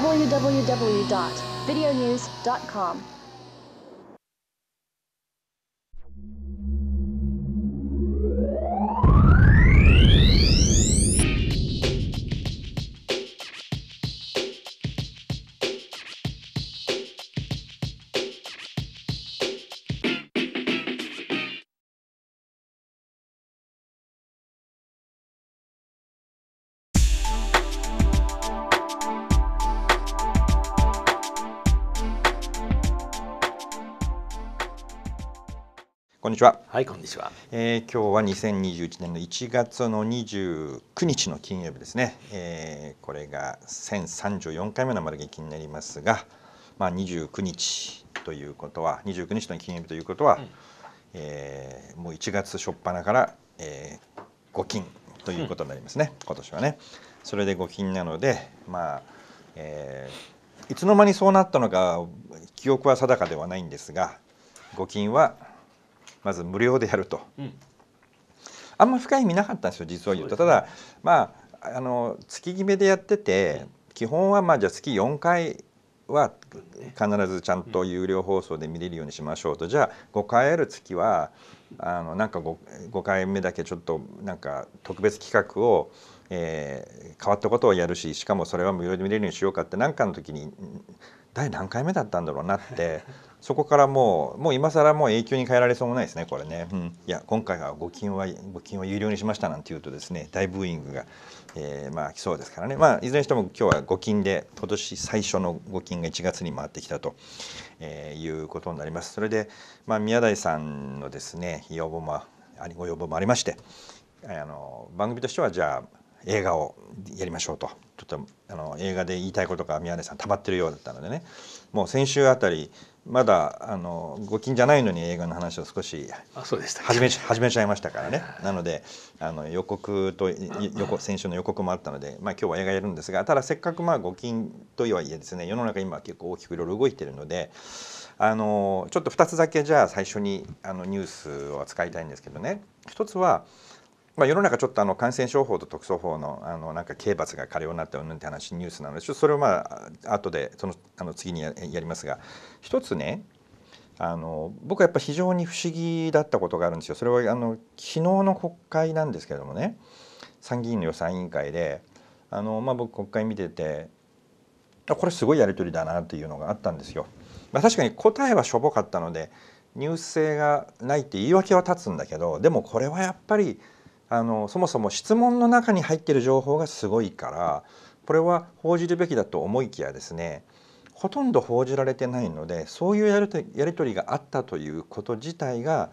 www.videonews.com. ちは。はい、こんにちは。えー、今日は2021年の1月の29日の金曜日ですね。えー、これが1034回目の丸劇になりますが、まあ29日ということは29日の金曜日ということは、うん、えー、もう1月初っ端から、えー、五金ということになりますね。うん、今年はね。それで五金なので、まあ、えー、いつの間にそうなったのか記憶は定かではないんですが。五金はまず無料でやると、うん、あんま深い意味なかったんですよ実は言うと、ね、ただまああの月決めでやってて、基本はまあじゃあ月4回は必ずちゃんと有料放送で見れるようにしましょうと、じゃあ5回ある月はあのなんか 5, 5回目だけちょっとなんか特別企画を、えー、変わったことをやるししかもそれは無料で見れるようにしようかって何かの時に第何回目だったんだろうなってそこからもうもう今更もう永久に変えられそうもないですねこれね、うん、いや今回は募金は募金は有料にしましたなんていうとですね大ブーイングが、えー、まあ来そうですからねまあいずれにしても今日は募金で今年最初の募金が1月に回ってきたと、えー、いうことになりますそれで、まあ、宮台さんのですね要望もご要望もありましてあの番組としてはじゃあ映画をやりましょうとちょっとあの映画で言いたいことが宮根さん溜まってるようだったのでねもう先週あたりまだあのご近じゃないのに映画の話を少し始め始めちゃいましたからねなのであの予告と予先週の予告もあったので、まあ、今日は映画やるんですがただせっかくまあご近とはいえですね世の中今結構大きくいろいろ動いてるのであのちょっと2つだけじゃあ最初にあのニュースを扱いたいんですけどね一つはまあ、世の中ちょっとあの感染症法と特措法のあのなんか刑罰が過料になってうんぬんって話ニュースなのでちょっとそれをまあ後でそのあの次にやりますが一つねあの僕はやっぱ非常に不思議だったことがあるんですよそれはあの昨日の国会なんですけれどもね参議院の予算委員会であの、まあ、僕国会見ててこれすごいやり取りだなというのがあったんですよ。まあ、確かに答えはしょぼかったのでニュース性がないって言い訳は立つんだけどでもこれはやっぱりあのそもそも質問の中に入っている情報がすごいからこれは報じるべきだと思いきやですねほとんど報じられてないのでそういうやりとやり取りがあったということ自体が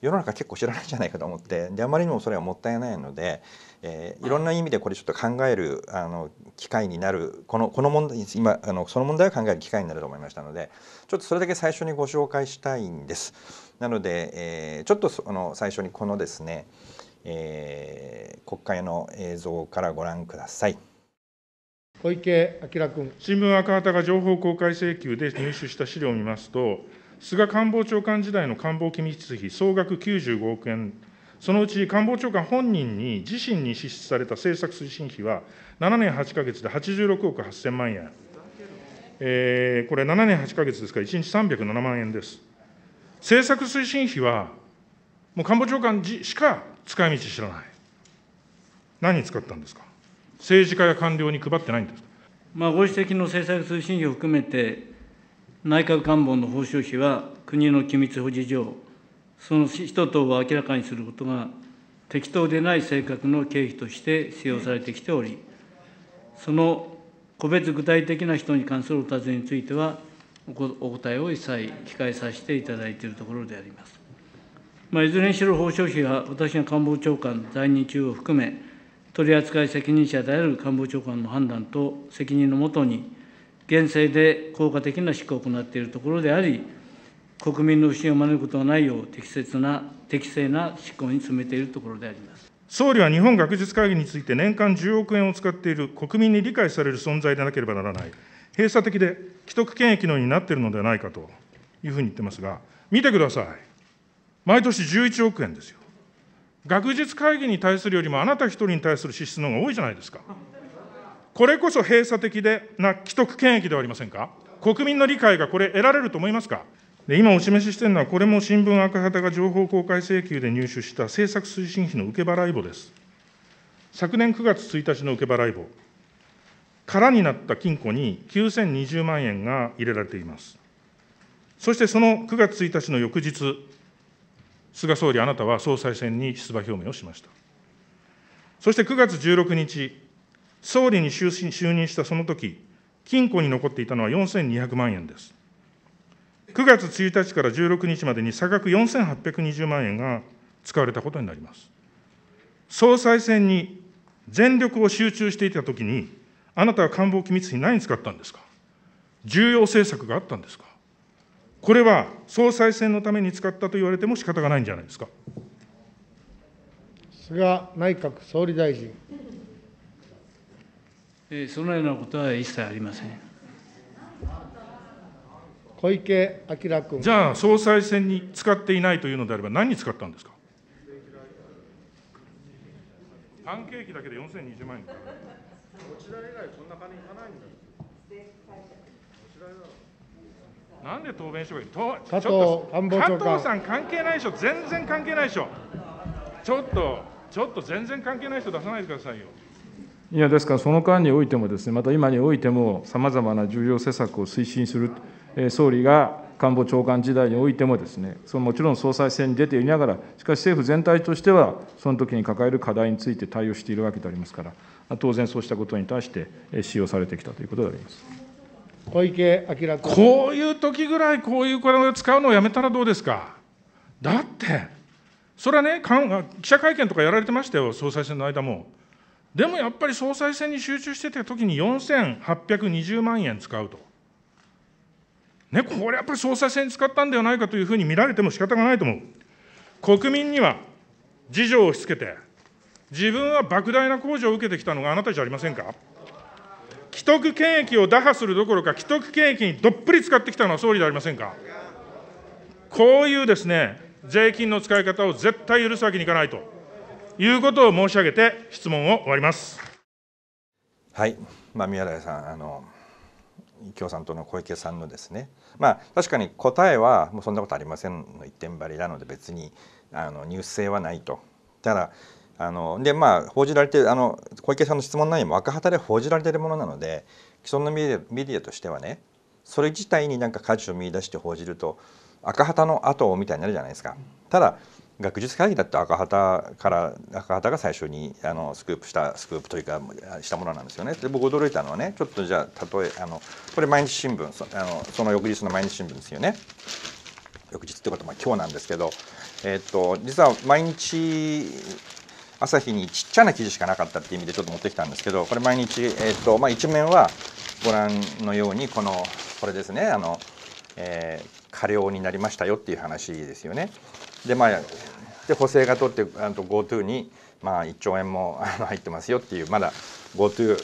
世の中結構知らないんじゃないかと思ってであまりにもそれはもったいないので、えー、いろんな意味でこれちょっと考えるあの機会になるこのこの問題今あのその問題を考える機会になると思いましたのでちょっとそれだけ最初にご紹介したいんです。なので、えー、ちょっとその最初にこのですねえー、国会の映像からご覧ください。小池晃君新聞赤旗が情報公開請求で入手した資料を見ますと、菅官房長官時代の官房機密費総額95億円、そのうち官房長官本人に自身に支出された政策推進費は、7年8か月で86億8000万円、えー、これ、7年8か月ですから、1日307万円です。政策推進費はもう官房長官しか使い道知らない。何に使ったんですか政治家や官僚に配ってないんですまあ、ご指摘の政策推進費を含めて、内閣官房の報酬費は国の機密保持上、その人等を明らかにすることが適当でない性格の経費として使用されてきており、その個別具体的な人に関するお尋ねについては、お答えを一切控えさせていただいているところであります。まあ、いずれにしろ法相費は私が官房長官在任中を含め、取扱い責任者である官房長官の判断と責任のもとに、厳正で効果的な執行を行っているところであり、国民の不信を招くことがないよう、適切な、適正な執行に努めているところであります。総理は日本学術会議について年間10億円を使っている国民に理解される存在でなければならない、閉鎖的で既得権益のようになっているのではないかというふうに言ってますが、見てください。毎年11億円ですよ。学術会議に対するよりもあなた一人に対する支出の方が多いじゃないですか。これこそ閉鎖的でな既得権益ではありませんか。国民の理解がこれ得られると思いますか。で今お示ししているのは、これも新聞赤旗が情報公開請求で入手した政策推進費の受け払い簿です。昨年9月1日の受け払い簿、空になった金庫に9020万円が入れられています。そしてその9月1日の翌日、菅総理、あなたは総裁選に出馬表明をしました。そして9月16日、総理に就任したそのとき、金庫に残っていたのは4200万円です。9月1日から16日までに差額4820万円が使われたことになります。総裁選に全力を集中していたときに、あなたは官房機密費何に使ったんですか重要政策があったんですかこれは総裁選のために使ったと言われても仕方がないんじゃないですか。菅内閣総理大臣。そのようなことは一切ありません。小池晃君。じゃあ、総裁選に使っていないというのであれば、何に使ったんですか。パンケーキだけで4020万円こちら以外、こんな金いかないんだ。なんで答弁書がいる加藤官房長加藤さん関係ないでしょ、全然関係ないでしょ、ちょっと、ちょっと全然関係ない人出さないでくださいよ。いや、ですから、その間においてもです、ね、また今においても、さまざまな重要施策を推進する、えー、総理が官房長官時代においてもです、ね、そのもちろん総裁選に出ていながら、しかし政府全体としては、その時に抱える課題について対応しているわけでありますから、当然そうしたことに対して使用されてきたということであります。小池晃君。こういう時ぐらい、こういう体を使うのをやめたらどうですか。だって、それはね、記者会見とかやられてましたよ、総裁選の間も。でもやっぱり総裁選に集中してたときに4820万円使うと。ね、これやっぱり総裁選に使ったんではないかというふうに見られても仕方がないと思う。国民には事情を押し付けて、自分は莫大な控除を受けてきたのがあなたじゃありませんか。既得権益を打破するどころか、既得権益にどっぷり使ってきたのは総理ではありませんか。こういうですね、税金の使い方を絶対許すわけにいかないということを申し上げて、質問を終わります。はい、まあ、宮台さん、あの共産党の小池さんのですね、まあ、確かに答えはもうそんなことありませんの一点張りなので別にあのニュース性はないと。ただあのでまあ報じられてあの小池さんの質問内容も若旗で報じられているものなので既存のメディアとしてはねそれ自体になんか価値を見いだして報じると赤旗の後みたいになるじゃないですか。ただ学術会議だって赤旗から赤旗が最初にあのスクープしたスクープというかしたものなんですよね。で僕驚いたのはねちょっとじゃあ例えあのこれ毎日新聞そあのその翌日の毎日新聞ですよね。翌日ってことはまあ今日なんですけど、えっと実は毎日朝日にちっちゃな記事しかなかったっていう意味でちょっと持ってきたんですけどこれ毎日、えーとまあ、一面はご覧のようにこのこれですねあの、えー、過料になりましたよっていう話ですよね。でまあで補正が取って GoTo に、まあ、1兆円も入ってますよっていうまだ GoTo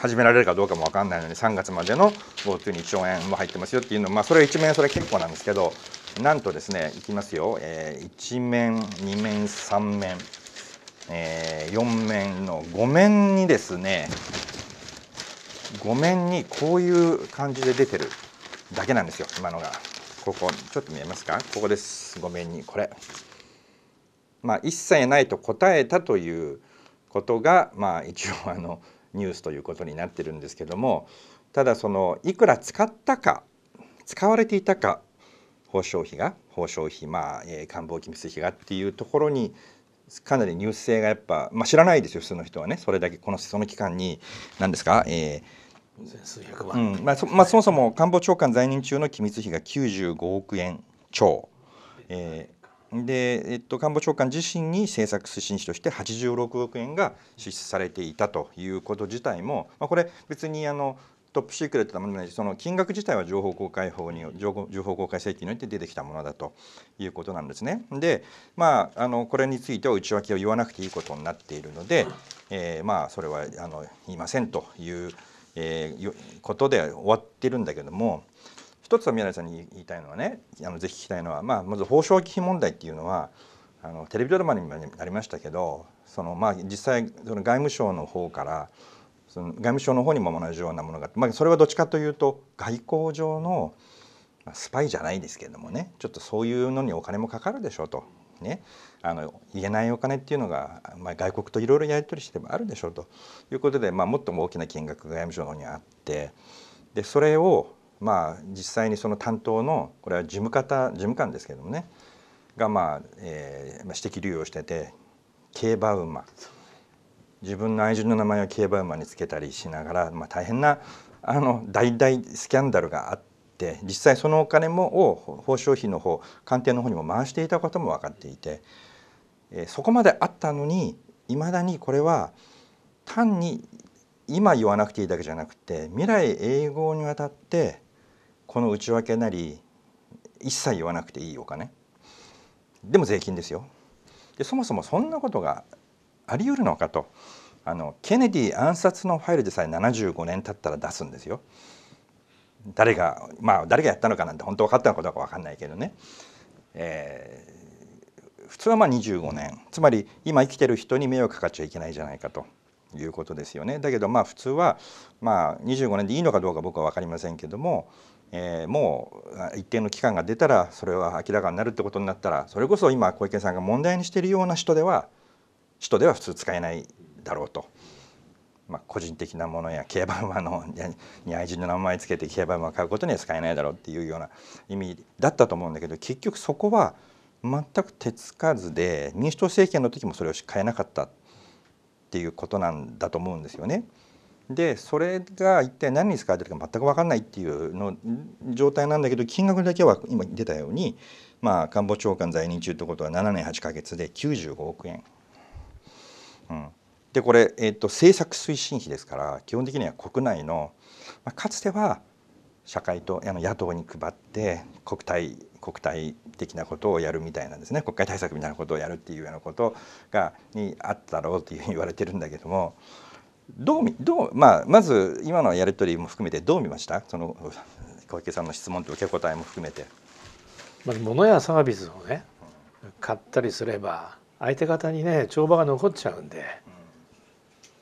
始められるかどうかも分かんないのに3月までの GoTo に1兆円も入ってますよっていうのまあそれは一面それ結構なんですけどなんとですねいきますよ、えー、1面2面3面えー、4面の5面にですね5面にこういう感じで出てるだけなんですよ今のがここちょっと見えますかここです5面にこれまあ一切ないと答えたということがまあ一応あのニュースということになってるんですけどもただそのいくら使ったか使われていたか報奨費が報奨費まあ、えー、官房機密費がっていうところにかなりニュース性がやっぱ、まあ、知らないですよ普通の人はねそれだけこのその期間に何ですか、えーうんまあそまあ、そもそも官房長官在任中の機密費が95億円超、えー、で、えっと、官房長官自身に政策推進費として86億円が支出されていたということ自体も、まあ、これ別にあのトップシークレットなものないその金額自体は情報公開法に情報公開請求によいて出てきたものだということなんですね。でまああのこれについては内訳を言わなくていいことになっているので、えー、まあそれはあの言いませんという、えー、ことで終わってるんだけども一つは宮根さんに言いたいのはねあのぜひ聞きたいのは、まあ、まず報奨忌避問題っていうのはあのテレビドラマにもなりましたけどその、まあ、実際その外務省の方から「その外務省の方にも同じようなものがあって、まあ、それはどっちかというと外交上のスパイじゃないですけれどもねちょっとそういうのにお金もかかるでしょうと、ね、あの言えないお金っていうのが、まあ、外国といろいろやり取りしてもあるでしょうということで、まあ、もっとも大きな金額が外務省の方にあってでそれをまあ実際にその担当のこれは事務方事務官ですけどもねがまあ、えー、指摘流用してて競馬馬自分の愛人の名前を競馬馬につけたりしながら、まあ、大変なあの大々スキャンダルがあって実際そのお金もを報奨費の方官邸の方にも回していたことも分かっていて、えそこまであったのにいまだにこれは単に今言わなくていいだけじゃなくて未来永劫にわたってこの内訳なり一切言わなくていいお金でも税金ですよでそもそもそんなことがあり得るのかとあのケネディ暗殺のファイルでさえ75年経ったら出すんですよ。誰がまあ誰がやったのかなんて本当分かったことか分かんないけどね、えー、普通はまあ25年つまり今生きてる人に迷惑かかっちゃいけないじゃないかということですよねだけどまあ普通はまあ25年でいいのかどうか僕は分かりませんけども、えー、もう一定の期間が出たらそれは明らかになるってことになったらそれこそ今小池さんが問題にしているような人では都では普通使えないだろうと。まあ、個人的なものや競馬馬のに愛人の名前つけて競馬馬買うことには使えないだろうっていうような意味だったと思うんだけど結局そこは全く手つかずで民主党政権の時もそれを変えなかったっていうことなんだと思うんですよね。でそれが一体何に使われてるか全く分かんないっていうの状態なんだけど金額だけは今出たように、まあ、官房長官在任中ってことは7年8か月で95億円うん、でこれ、えーと、政策推進費ですから基本的には国内の、まあ、かつては社会とあの野党に配って国体国体的なことをやるみたいなんですね国会対策みたいなことをやるっていうようなことがにあったろうというふうに言われてるんだけどもどうどう、まあ、まず今のやり取りも含めてどう見ましたその小池さんの質問と受け答えも含めて。まず物やサービスをね買ったりすれば相手方にね帳場が残っちゃうんで、う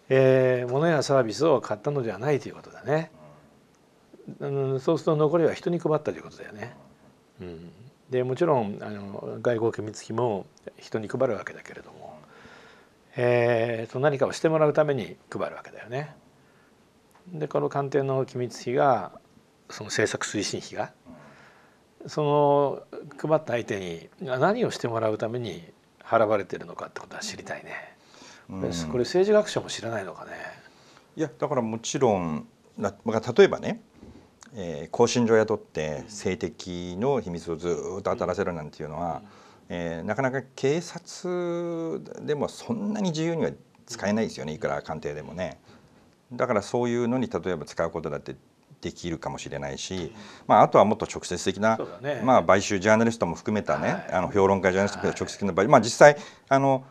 えー、物やサービスを買ったのではないということだね、うん、そうすると残りは人に配ったということだよね。うん、でもちろんあの外交機密費も人に配るわけだけれども、えー、と何かをしてもらうために配るわけだよね。でこの官邸の機密費がその政策推進費がその配った相手に何をしてもらうために払われてるのかってことは知りたいね、うん、これ政治学者も知らないのかねいやだからもちろんまあ、例えばね、えー、更新状雇って性的の秘密をずっと当たらせるなんていうのは、えー、なかなか警察でもそんなに自由には使えないですよねいくら官邸でもね。だからそういうのに例えば使うことだってできるかもしれないし、まあ、あとはもっと直接的な、ね、まあ、買収ジャーナリストも含めたね、はい、あの評論家ジャーナリスト直接的な買収、まあ、実際あの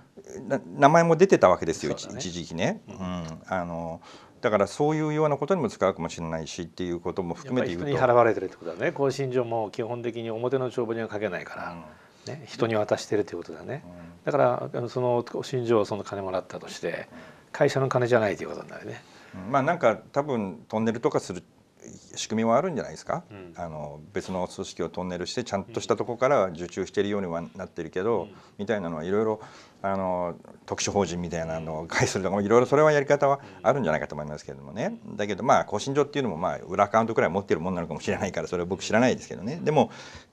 名前も出てたわけですよ、ね、一時期ね。うん、あのだからそういうようなことにも使うかもしれないしっていうことも含めて言うと。人に払われてるってことだね。更新上も基本的に表の帳簿には書けないから。うんね、人に渡してるということだね、だからその心情その金もらったとして会社の金じゃないということになるね、うん、まあなんか多分トンネルとかする仕組みはあるんじゃないですか、うん、あの別の組織をトンネルしてちゃんとしたとこから受注しているようにはなってるけど、うん、みたいなのはいろいろあの特殊法人みたいなのを介するとかいろいろそれはやり方はあるんじゃないかと思いますけれどもねだけどまあ更新所っていうのもまあ裏アカウントくらい持ってるもんなのかもしれないからそれは僕知らないですけどねでも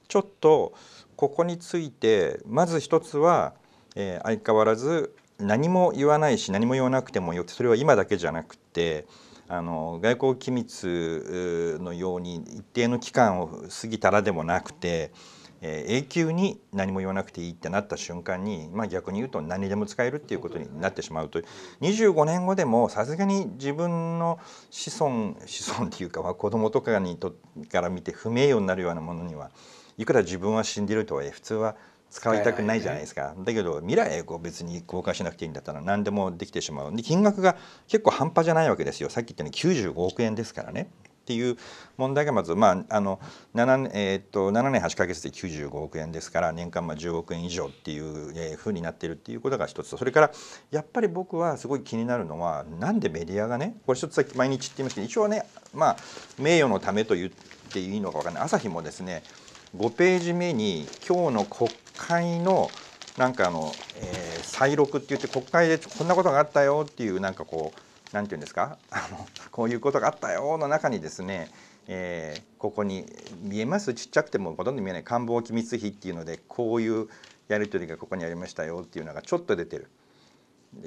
ちょっとここについてまず一つは、えー、相変わらず何も言わないし何も言わなくてもよくてそれは今だけじゃなくて。あの外交機密のように一定の期間を過ぎたらでもなくて、えー、永久に何も言わなくていいってなった瞬間に、まあ、逆に言うと何でも使えるっていうことになってしまうと25年後でもさすがに自分の子孫子孫っていうか、ま子供とかにとから見て不名誉になるようなものにはいくら自分は死んでるとはいえ普通は使いたくないじゃないですか、ね、だけど未来語別に公開しなくていいんだったら何でもできてしまうで金額が結構半端じゃないわけですよさっき言ったように95億円ですからねっていう問題がまず、まああの 7, えー、っと7年8か月で95億円ですから年間まあ10億円以上っていう、えー、ふうになってるっていうことが一つとそれからやっぱり僕はすごい気になるのはなんでメディアがねこれ一つさっき毎日って言いましたけど一応ね、まあ、名誉のためと言っていいのか分かんない朝日もですね5ページ目に今日の国会のなんかあの、えー、再録って言って国会でこんなことがあったよっていうなんかこう何て言うんですかあのこういうことがあったよの中にですねえー、ここに見えますちっちゃくてもほとんど見えない官房機密費っていうのでこういうやり取りがここにありましたよっていうのがちょっと出てる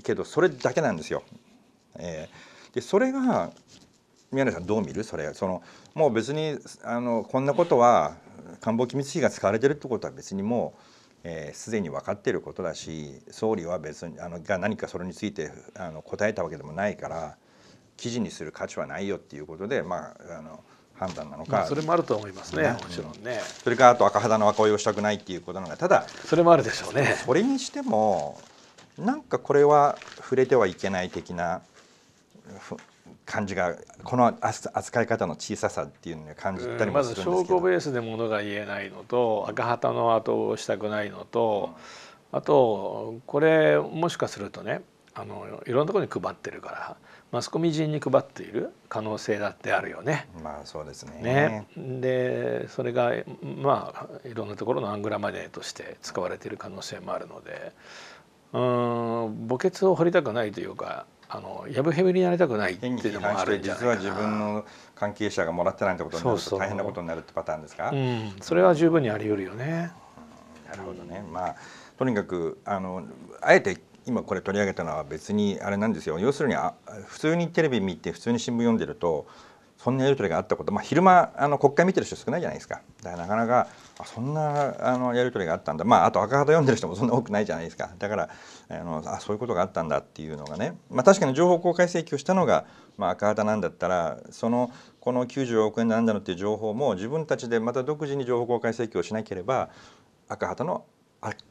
けどそれだけなんですよ。えー、でそれが宮根さんどう見るそれそのもう別にあのこんなことは官房機密費が使われてるってことは別にもうすで、えー、に分かっていることだし総理は別にあのが何かそれについてあの答えたわけでもないから記事にする価値はないよっていうことでまああの判断なのか、それもあると思いますね、ね、もちろんね、それからあと赤肌の和解いをしたくないっていうことなのがただそれもあるでしょうねそれにしてもなんかこれは触れてはいけない的な感じがこの扱い方の小ささっていうのを感じたりもするんですけど、まず証拠ベースでものが言えないのと赤旗の後をしたくないのと、あとこれもしかするとねあのいろんなところに配ってるからマスコミ人に配っている可能性だってあるよね。まあそうですね、ね、でそれがまあいろんなところのアングラマネーとして使われている可能性もあるのでうん墓穴を掘りたくないというかあのやぶへびになりたくないっていうのもあるんじゃないかな実は自分の関係者がもらってないってことになると大変なことになるってパターンですか、うん、それは十分にあり得るよね、うん、なるほどね、まあとにかくあのあえて今これ取り上げたのは別にあれなんですよ要するにあ普通にテレビ見て普通に新聞読んでるとそんなやり取りがあったこと、まあ、昼間あの国会見てる人少ないじゃないですかだからなかなかそんなあのやり取りがあったんだまああと赤旗読んでる人もそんな多くないじゃないですかだからあのあそういうことがあったんだっていうのがね、まあ、確かに情報公開請求したのが、まあ、赤旗なんだったらそのこの90億円なんだのっていう情報も自分たちでまた独自に情報公開請求をしなければ赤旗の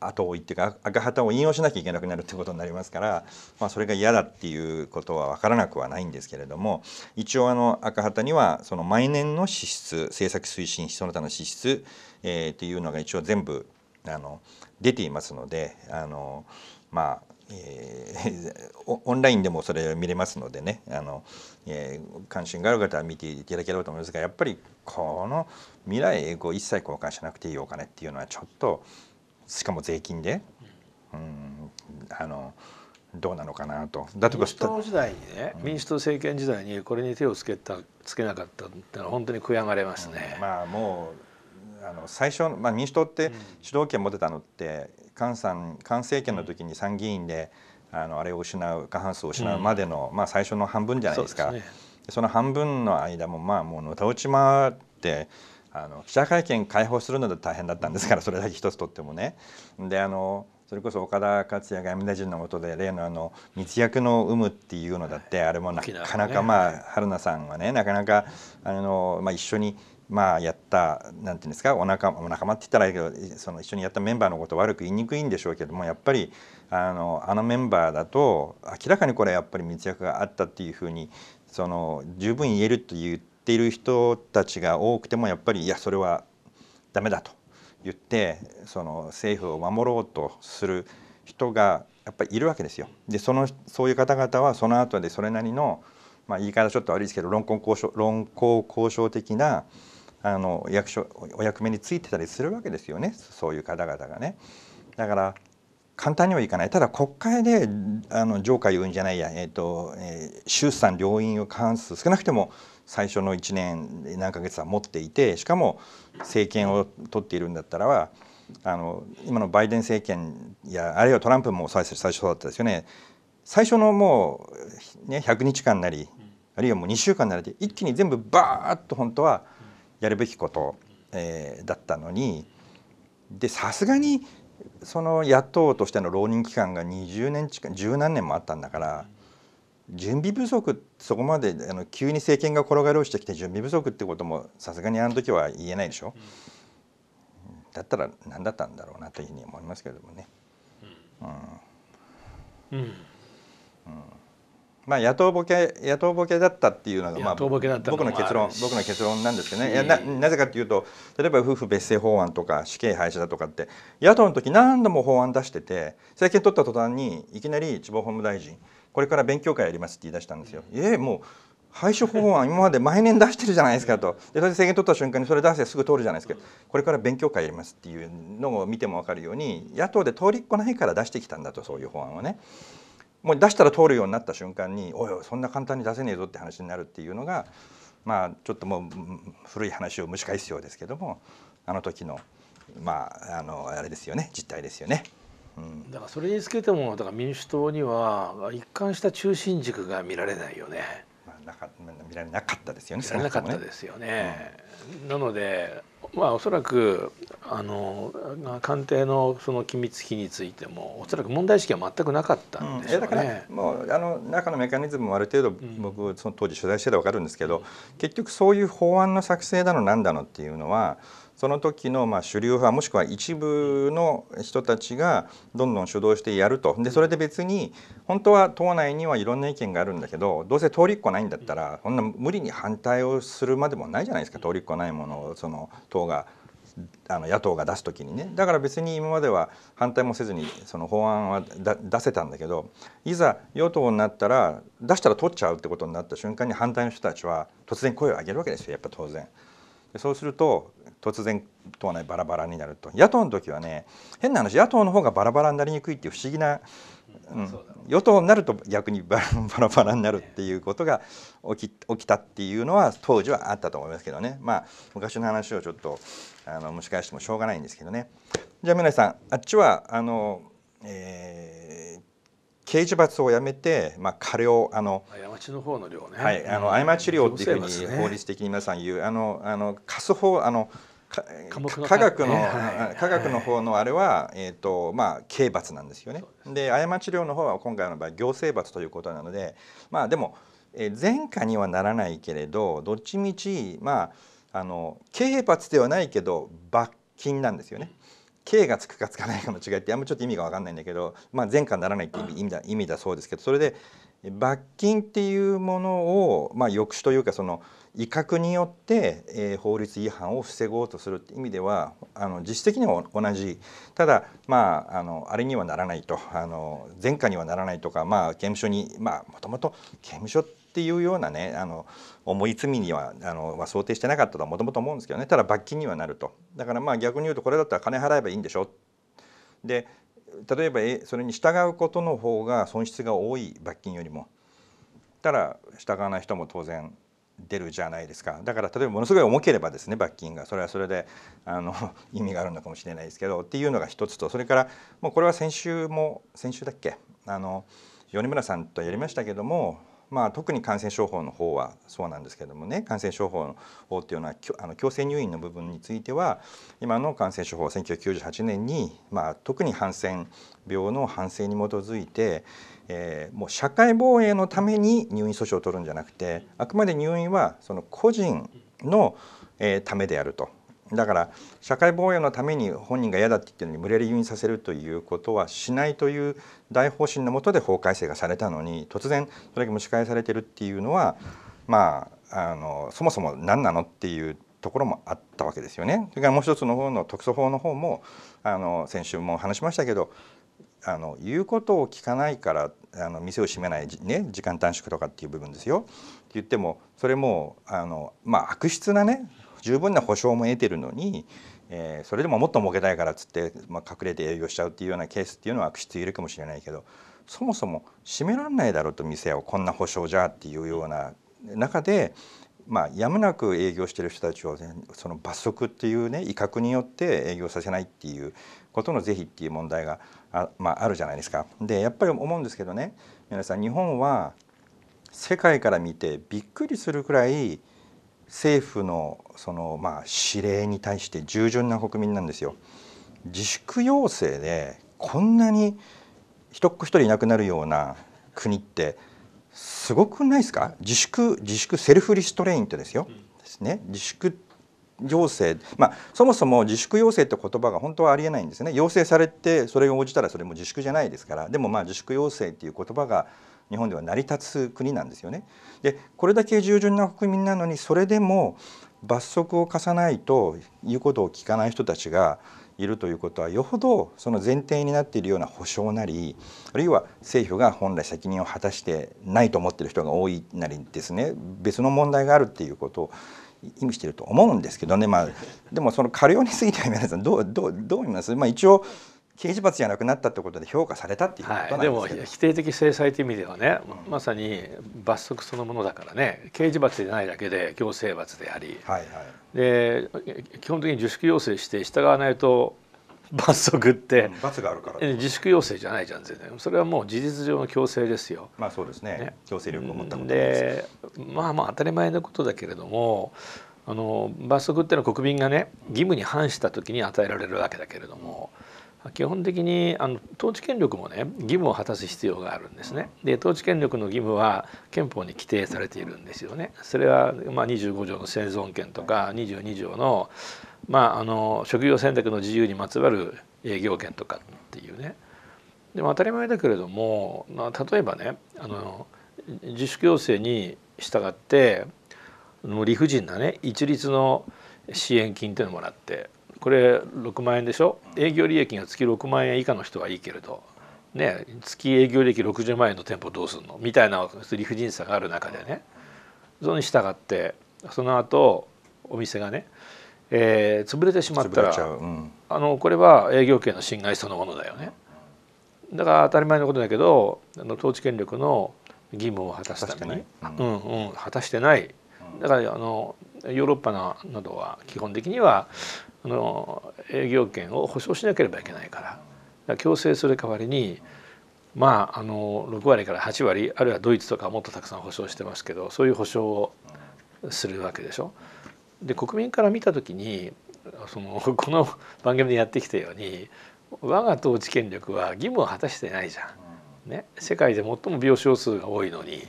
後追いっていうか赤旗を引用しなきゃいけなくなるってことになりますから、まあ、それが嫌だっていうことは分からなくはないんですけれども一応あの赤旗にはその毎年の支出政策推進費その他の支出えー、っていうのが一応全部あの出ていますのであのまあえー、オンラインでもそれ見れますのでねあの、えー、関心がある方は見ていただければと思いますがやっぱりこの未来英語一切交換しなくていいお金っていうのはちょっとしかも税金で、うん、あのどうなのかなと。だと民主党時代にね、うん、民主党政権時代にこれに手をつけたつけなかったってのは本当に悔やまれますね。うん、まあもうあの最初、まあ、民主党って主導権持てたのって、菅さん菅政権の時に参議院であのあれを失う過半数を失うまでの、まあ、最初の半分じゃないですか。そすね、その半分の間もまあもうのたうち回ってあの記者会見開放するので大変だったんですからそれだけ一つとってもね。であのそれこそ岡田克也外務大臣のもとで例のあの密約の有無っていうのだってあれもなかなかまあ春菜さんはねなかなかあのまあ一緒にまあ、やった何て言うんですかお仲お仲間って言ったらいいけどその一緒にやったメンバーのこと悪く言いにくいんでしょうけどもやっぱりあのあのメンバーだと明らかにこれやっぱり密約があったっていうふうにその十分言えると言っている人たちが多くてもやっぱりいやそれはダメだと言ってその政府を守ろうとする人がやっぱりいるわけですよ。でそのそういう方々はその後でそれなりのまあ、言い方ちょっと悪いですけど論考交渉論交渉的なあの役所お役目についてたりするわけですよねそういう方々がね。だから簡単にはいかないただ国会であの上下言うんじゃないや、えーとえー、衆参両院を過半数少なくても最初の1年何ヶ月は持っていてしかも政権を取っているんだったらはあの今のバイデン政権やあるいはトランプも最初だったですよね最初のもう、ね、100日間なりあるいはもう2週間なりで一気に全部バーッと本当はやるべきこと、えー、だったのにでさすがにその野党としての浪人期間が20年近十何年もあったんだから準備不足そこまであの急に政権が転がり落ちてきて準備不足ってこともさすがにあの時は言えないでしょ、うん、だったら何だったんだろうなというふうに思いますけれどもね。うん、うんうんまあ野党ボケ野党ボケだったっていうのが、まあ、僕の結論僕の結論なんですけどねななぜかというと例えば夫婦別姓法案とか死刑廃止だとかって野党の時何度も法案出してて政権取った途端にいきなり地方法務大臣これから勉強会やりますって言い出したんですよ。うえもう廃止法案今まで毎年出してるじゃないですかとでそれで政権取った瞬間にそれ出せすぐ通るじゃないですかこれから勉強会やりますっていうのを見ても分かるように野党で通りっこないから出してきたんだとそういう法案はね。もう出したら通るようになった瞬間においおいそんな簡単に出せねえぞって話になるっていうのがまあちょっともう古い話を蒸し返すようですけどもあの時のまああのあれですよね実態ですよね。うん、だからそれにつけてもだから民主党には一貫した中心軸が見られないよね。まあ、なか見られなかったですよね。見られなかったですよね。なのでまあおそらくあの官邸のその機密費についてもおそらく問題意識は全くなかったんでしょうね、うん、もうあの中のメカニズムもある程度、僕その当時取材してら分かるんですけど、結局そういう法案の作成だのなんだのっていうのはその時のま主流派もしくは一部の人たちがどんどん主導してやるとでそれで別に本当は党内にはいろんな意見があるんだけどどうせ通りっこないんだったらそんな無理に反対をするまでもないじゃないですか通りっこないものをその党が。あの野党が出す時にねだから別に今までは反対もせずにその法案は出せたんだけどいざ与党になったら出したら取っちゃうってことになった瞬間に反対の人たちは突然声を上げるわけですよやっぱ当然。そうすると突然党内バラバラになると野党の時はね変な話野党の方がバラバラになりにくいっていう不思議な、うん、与党になると逆に バラバラになるっていうことが起き起きたっていうのは当時はあったと思いますけどねまあ昔の話をちょっとあの蒸し返してもしょうがないんですけどねじゃあ皆さんあっちはあの、えー、刑事罰をやめて、まあ、過料あの過ちの方の量ね、はい、あの過ち量っていうふうに法律的に皆さん言う、あのあの貸す方あの科学の、科学の方のあれは、えーとまあ、刑罰なんですよね。で過ち量の方は今回の場合行政罰ということなのでまあでも前科にはならないけれどどっちみちまああの刑罰ではないけど罰金なんですよね。刑がつくかつかないかの違いってあんまちょっと意味が分かんないんだけど、まあ、前科にならないってう意味だ意味だそうですけどそれで罰金っていうものを、まあ、抑止というかその威嚇によって、えー、法律違反を防ごうとするって意味ではあの実質的には同じただまああのあれにはならないとあの前科にはならないとか、まあ、刑務所にまあもともと刑務所っていうようなねあの重い罪にはあのは想定してなかったとはもともと思うんですけどねただ罰金にはなるとだからまあ逆に言うとこれだったら金払えばいいんでしょで例えばそれに従うことの方が損失が多い罰金よりもただ従わない人も当然出るじゃないですかだから例えばものすごい重ければですね罰金がそれはそれであの 意味があるのかもしれないですけどっていうのが一つとそれからもうこれは先週も先週だっけあの米村さんとやりましたけども、まあ、特に感染症法の方はそうなんですけどもね感染症法の方っていうのはあの強制入院の部分については今の感染症法1998年に、まあ、特にハンセン病の反省に基づいてえー、もう社会防衛のために入院措置を取るんじゃなくてあくまで入院はその個人の、えー、ためであると。だから社会防衛のために本人が嫌だって言ってるのに無理やり入院させるということはしないという大方針のもとで法改正がされたのに突然それだけ蒸し返されてるっていうのはまああのそもそも何なのっていうところもあったわけですよね。それからもう一つの方の特措法の方もあの先週も話しましたけどあの言うことを聞かないからあの店を閉めない、ね、時間短縮とかっていう部分ですよって言ってもそれもあの、まあ、悪質なね十分な保証も得てるのに、えー、それでももっと儲けたいからっつって、まあ、隠れて営業しちゃうっていうようなケースっていうのは悪質いるかもしれないけどそもそも閉めらんないだろうと店をこんな保証じゃっていうような中でまあ、やむなく営業してる人たちを、ね、その罰則っていうね威嚇によって営業させないっていうことの是非っていう問題があ,、まあ、あるじゃないですか。でやっぱり思うんですけどね皆さん日本は世界から見てびっくりするくらい政府のその、まあ、指令に対して従順な国民なんですよ。自粛要請でこんなに一人一人いなくなるような国ってすごくないですか自粛自粛セルフリストレインってですよ、ですね自粛要請、まあ、そもそも自粛要請って言葉が本当はありえないんですね要請されてそれに応じたらそれも自粛じゃないですからでもまあ自粛要請っていう言葉が日本では成り立つ国なんですよね。でこれだけ従順な国民なのにそれでも罰則を課さないということを聞かない人たちがいるということはよほどその前提になっているような保障なりあるいは政府が本来責任を果たしてないと思っている人が多いなりですね別の問題があるっていうこと意味してると思うんですけどね、まあ、でもその過料に過ぎては皆さんどうどうどう思います、まあ、一応刑事罰じゃなくなったってことで評価されたっていうことなんですけ、はい、でも否定的制裁という意味ではね、うん、まさに罰則そのものだからね刑事罰でないだけで行政罰であり、はいはい、で基本的に自粛要請して従わないと 罰則って、うん、罰があるから自粛要請じゃないじゃん全然それはもう事実上の強制ですよまあそうですね、ね、強制力を持ったことでまあまあ当たり前のことだけれどもあの罰則っていうのは国民がね義務に反した時に与えられるわけだけれども基本的にあの統治権力もね義務を果たす必要があるんですね。で統治権力の義務は憲法に規定されているんですよね。それはまあ25条の生存権とか22条のまあ、あの職業選択の自由にまつわる営業権とかっていうねでも当たり前だけれども、まあ、例えばねあの自主要請に従って理不尽なね一律の支援金っていうのをもらってこれ6万円でしょ営業利益が月6万円以下の人はいいけれど、ね、月営業利益60万円の店舗どうすんのみたいな理不尽さがある中でねそれに従ってその後お店がねえー、潰れてしまったら、うん、あのこれは営業権の侵害そのものだよね。だから当たり前のことだけどあの統治権力の義務を果たすために、うんうん、果たしてない。だからあのヨーロッパなどは基本的にはあの営業権を保障しなければいけないから強制する代わりにまああの6割から8割あるいはドイツとかもっとたくさん保証してますけどそういう保証をするわけでしょ。で国民から見た時にその この番組でやってきたように我が統治権力は義務を果たしてないじゃん。ね、世界で最も病床数が多いのに、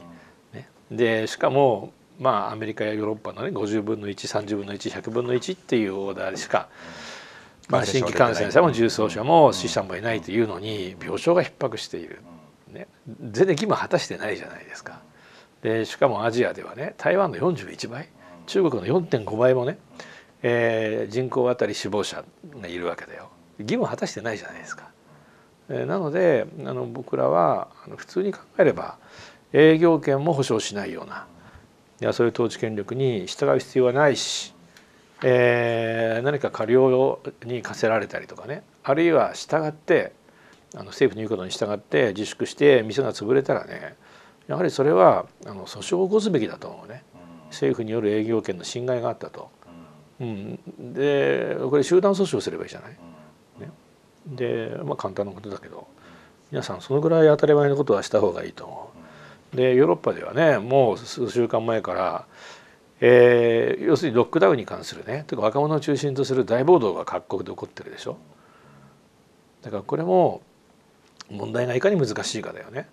ね、でしかもまあアメリカやヨーロッパのね50分の130分の1100分の1っていうオーダーでしか、まあ、新規感染者も重症者も死者もいないというのに病床が逼迫している、ね、全然義務果たしてないじゃないですか。でしかもアジアではね台湾の41倍。中国の4.5倍もね、えー、人口当たり死亡者がいるわけだよ義務果たしてないじゃないですか。えー、なのであの僕らはあの普通に考えれば営業権も保障しないようないやそういう統治権力に従う必要はないし、えー、何か過料に課せられたりとかねあるいは従ってあの政府の言うことに従って自粛して店が潰れたらねやはりそれはあの訴訟を起こすべきだと思うね。政府による営業権の侵害があったと、うん、でこれ集団訴訟すればいいじゃない、ね、でまあ簡単なことだけど皆さんそのぐらい当たり前のことはした方がいいとでヨーロッパではねもう数週間前から、えー、要するにロックダウンに関するねというか若者を中心とする大暴動が各国で起こってるでしょだからこれも問題がいかに難しいかだよね。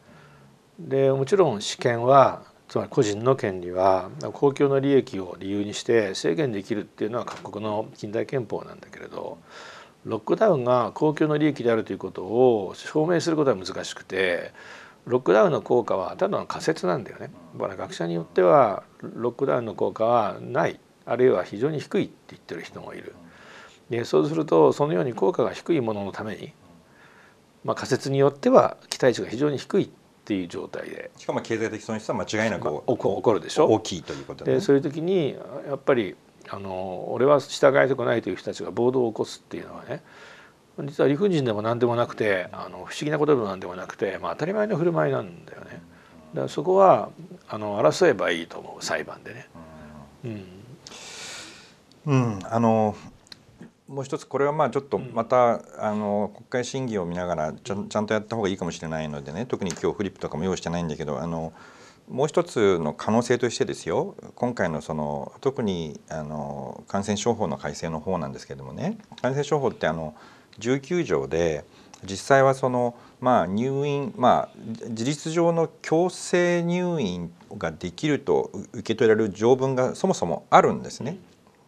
でもちろん試験はつまり個人の権利は公共の利益を理由にして制限できるっていうのは各国の近代憲法なんだけれどロックダウンが公共の利益であるということを証明することは難しくてロックダウンの効果はただの仮説なんだよね。学者によってはロックダウンの効果はないあるいは非常に低いって言ってる人もいる。でそうするとそのように効果が低いもののために、まあ、仮説によっては期待値が非常に低いっていう状態でしかも経済的損失は間違いなく起こるでしょ大きいということで,、ね、そういう時にやっぱりあの俺は従いたくないという人たちが暴動を起こすっていうのはね実は理不尽でも何でもなくてあの不思議なことでも何でもなくて、まあ、当たり前の振る舞いなんだよねだからそこはあの争えばいいと思う裁判でね。うん、うん、あのもう一つこれはまあちょっとまた、うん、あの国会審議を見ながらちゃちゃんとやった方がいいかもしれないのでね特に今日フリップとかも用意してないんだけどあのもう一つの可能性としてですよ今回のその特にあの感染症法の改正の方なんですけどもね感染症法ってあの19条で実際はその、まあ、入院、まあ、事実上の強制入院ができると受け取れる条文がそもそもあるんですね。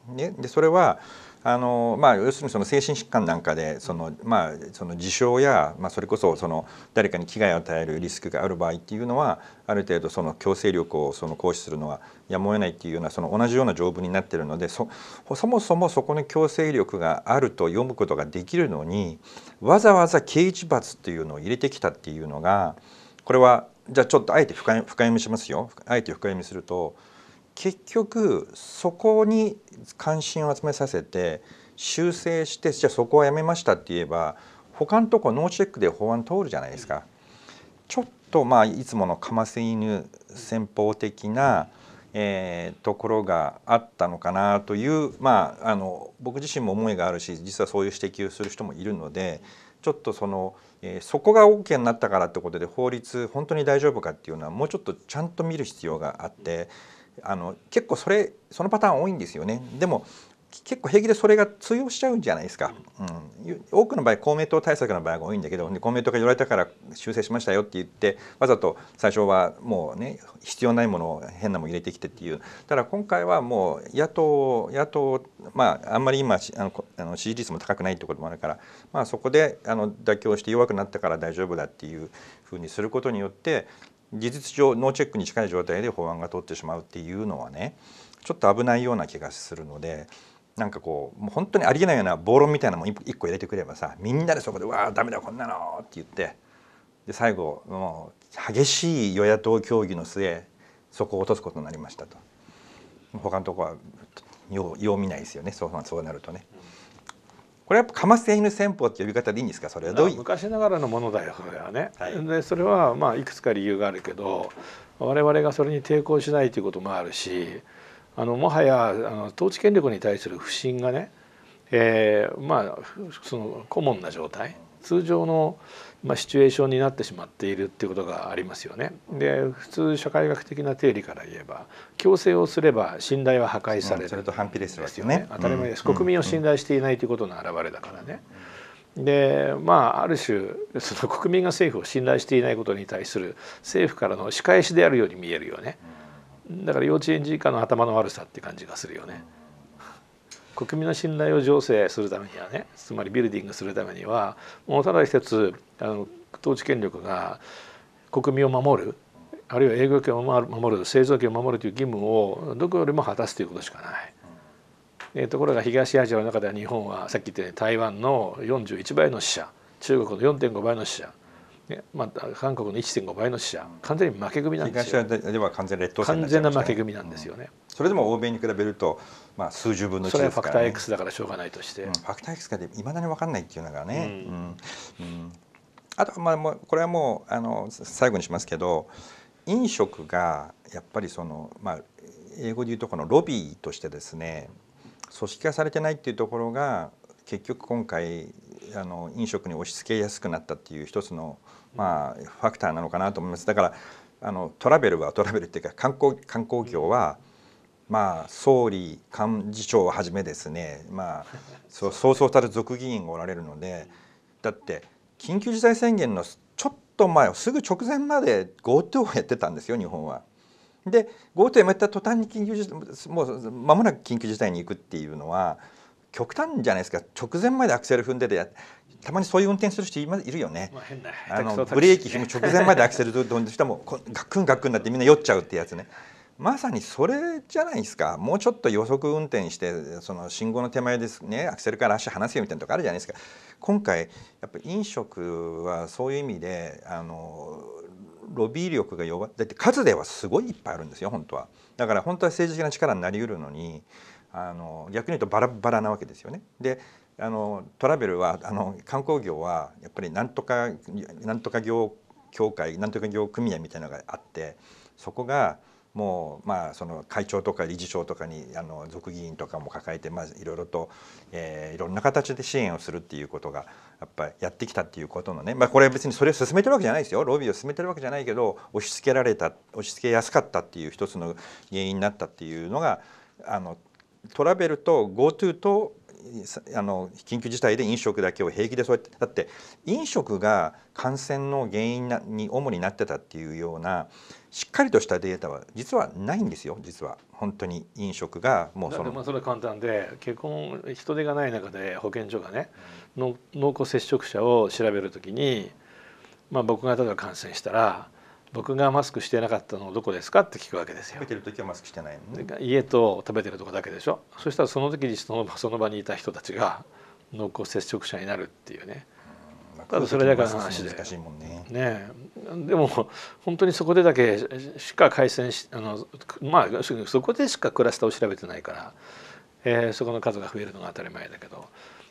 ねでそれはあのまあ、要するにその精神疾患なんかでその、まあ、その自傷や、まあ、それこそその誰かに危害を与えるリスクがある場合っていうのはある程度その強制力をその行使するのはやむを得ないっていうようなその同じような条文になってるのでそもそもそこに強制力があると読むことができるのにわざわざ刑事罰っていうのを入れてきたっていうのがこれはじゃあちょっとあえて深読みしますよあえて深読みすると。結局そこに関心を集めさせて修正してじゃあそこはやめましたって言えば他のとこノーチェックで法案通るじゃないですか。ちょっとまあいつものかませ犬戦法的な、えところがあったのかなという、まあ、あの僕自身も思いがあるし実はそういう指摘をする人もいるのでちょっとその、えー、そこが OK になったからってことで法律本当に大丈夫かっていうのはもうちょっとちゃんと見る必要があって。あの結構それそのパターン多いんですよね。でも結構平気でそれが通用しちゃうんじゃないですか、うん、多くの場合公明党対策の場合が多いんだけど公明党が言われたから修正しましたよって言ってわざと最初はもうね必要ないものを変なもの入れてきてっていうただ今回はもう野党野党まああんまり今あのあの支持率も高くないってこともあるから、まあ、そこであの妥協して弱くなったから大丈夫だっていうふうにすることによって技術上ノーチェックに近い状態で法案が通ってしまうっていうのはねちょっと危ないような気がするのでなんかこうもう本当にありえないような暴論みたいなのも一個入れてくればさみんなでそこで「わあダメだこんなの」って言ってで最後もう激しい与野党協議の末そこを落とすことになりましたと他のとこはよう見ないですよねそうそうなるとね。これはカマセイヌ戦法って呼び方でいいんですかそれはどういう昔ながらのものだよそれはね、はい、でそれはまあいくつか理由があるけど我々がそれに抵抗しないということもあるしあのもはやあの統治権力に対する不信がね、えー、まあその古文な状態通常のまあ、シチュエーションになってしまっているっていうことがありますよね。で普通社会学的な定理から言えば強制をすれば信頼は破壊される、それと反比ですよね当たり前です、うん、国民を信頼していないということの表れだからね。でまあある種その国民が政府を信頼していないことに対する政府からの仕返しであるように見えるよね。だから幼稚園児以下の頭の悪さって感じがするよね。国民の信頼を醸成するためにはねつまりビルディングするためにはもうただ一つあの統治権力が国民を守るあるいは営業権を守る製造権を守るという義務をどこよりも果たすということしかない。えー、ところが東アジアの中では日本はさっき言ったように台湾の41倍の死者中国の4.5倍の死者ねまあ、韓国の1.5倍の死者、完全に負け組なんですよ東では完全劣等、ね、完全な負け組なんですよね、うん、それでも欧米に比べると、まあ、数十分の1ですから、ね、それはファクター X だからしょうがないとして、うん、ファクター X がいまだに分かんないっていうのがね、うんあと、まあ、これはもうあの最後にしますけど飲食がやっぱりその、まあ、英語でいうとこのロビーとしてですね組織化されてないっていうところが結局今回あの飲食に押し付けやすくなったっていう一つの、まあ、ファクターなのかなと思います。だからあのトラベルはトラベルっていうか観光観光業は、まあ、総理幹事長をはじめですね、まあ、そうそうそうたる俗議員がおられるのでだって緊急事態宣言のちょっと前すぐ直前まで GoTo をやってたんですよ日本は。で GoTo やめた途端に緊急事態もう間もなく緊急事態に行くっていうのは。極端じゃないですか直前までアクセル踏んでてたまにそういう運転する人いるよね、まあ、あのブレーキ踏む直前までアクセル踏んでる人も ガックンガックンになってみんな酔っちゃうってやつね。まさにそれじゃないですかもうちょっと予測運転してその信号の手前ですねアクセルから足離せよみたいなとこあるじゃないですか今回やっぱ飲食はそういう意味であのロビー力が弱だって数ではすごいいっぱいあるんですよ本当はだから本当は政治的な力になりうるのにあの逆に言うとバラバラなわけですよね。であのトラベルはあの観光業はやっぱりなんとかなんとか業協会なんとか業組合みたいなのがあってそこがもうまあその会長とか理事長とかにあの属議員とかも抱えてまあいろいろとえいろんな形で支援をするっていうことがやっぱやってきたっていうことのねまあこれは別にそれを進めてるわけじゃないですよロビーを進めてるわけじゃないけど押し付けられた押し付けやすかったっていう一つの原因になったっていうのがあのトラベルと GoTo とあの緊急事態で飲食だけを平気でそうやってだって飲食が感染の原因なに主になってたっていうようなしっかりとしたデータは実はないんですよ実は本当に飲食がもうそのまあそれは簡単で結婚人手がない中で保健所がね、う濃厚接触者を調べるときに、まあ、僕が例えば感染したら僕がマスクしてなかったのどこですかって聞くわけですよ。食べてる時はマスクしてないの、ね、家と食べてるとこだけでしょ。そしたらその時にその場その場にいた人たちが濃厚接触者になるっていうね。ただそれだけの話で。難しいもんね。ねでも本当にそこでだけしか回線しあのまあそこでしかクラスターを調べてないから、えー、そこの数が増えるのが当たり前だけど、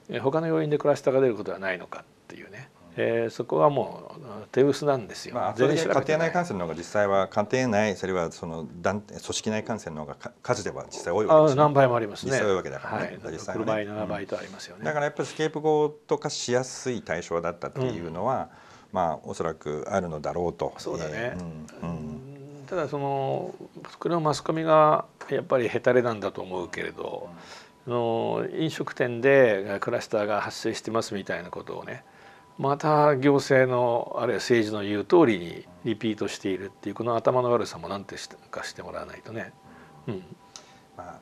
えー、他の要因でクラスターが出ることはないのかっていうね。えー、そこはもう手薄なんですよ。まあ、それ家庭内感染の方が実際は家庭内それはその団組織内感染の方が数では実際多いわけです、ね、何倍もありますね。実際多いわけだからね。はい、実ね、倍七倍とありますよね、うん、だからやっぱりスケープゴート化しやすい対象だったっていうのは、うん、まあおそらくあるのだろうと。そうだね。うん、うん、ただそのこれはマスコミがやっぱりヘタレなんだと思うけれど。の飲食店でクラスターが発生してますみたいなことをねまた行政のあるいは政治の言う通りにリピートしているっていうこの頭の悪さも何てかしてもらわないとね。うんまあ、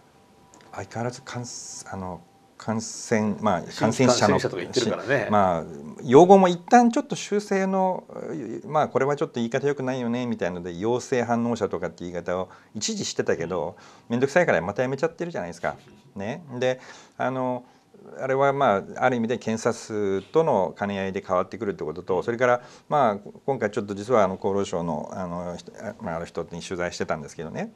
相変わらず感あの感染,、まあ、感染者のからね、まあ、用語も一旦ちょっと修正の、まあ、これはちょっと言い方よくないよねみたいので陽性反応者とかって言い方を一時してたけど面倒、うん、くさいからまたやめちゃってるじゃないですか。ね、であのあれはまあある意味で検査数との兼ね合いで変わってくるってこととそれからまあ今回ちょっと実はあの厚労省のあのあの人に取材してたんですけどね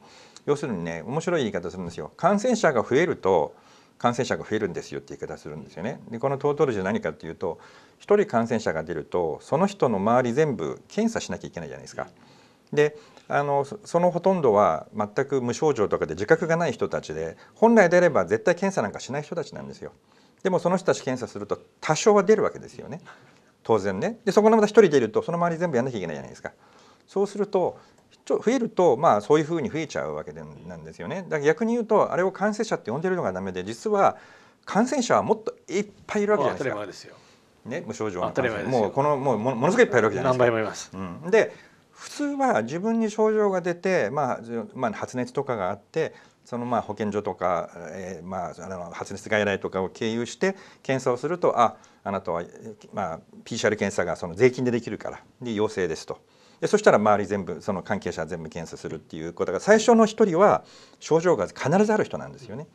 要するにね面白い言い方するんですよ。感染者が増えると感染者が増えるんですよって言い方するんですよね。でこのトートロジー何かというと一人感染者が出るとその人の周り全部検査しなきゃいけないじゃないですか。であのそのほとんどは全く無症状とかで自覚がない人たちで本来であれば絶対検査なんかしない人たちなんですよ。でもその人たち検査すると多少は出るわけですよね当然ねでそこのまた1人出るとその周り全部やんなきゃいけないじゃないですかそうするとちょ増えるとまあそういうふうに増えちゃうわけでなんですよねだから逆に言うとあれを感染者って呼んでるのがダメで実は感染者はもっといっぱいいるわけじゃないですか当たり前ですよね、無症状の感染もうこのもうものすごいいっぱいいるわけじゃないですか。何倍もいます、うん、で普通は自分に症状が出て、まあまあ、発熱とかがあってそのまあ保健所とか、えー、まああの発熱外来とかを経由して検査をするとああなたは、まあ、PCR 検査がその税金でできるからで陽性ですと。でそしたら周り全部その関係者全部検査するっていうことが最初の1人は症状が必ずある人なんですよね。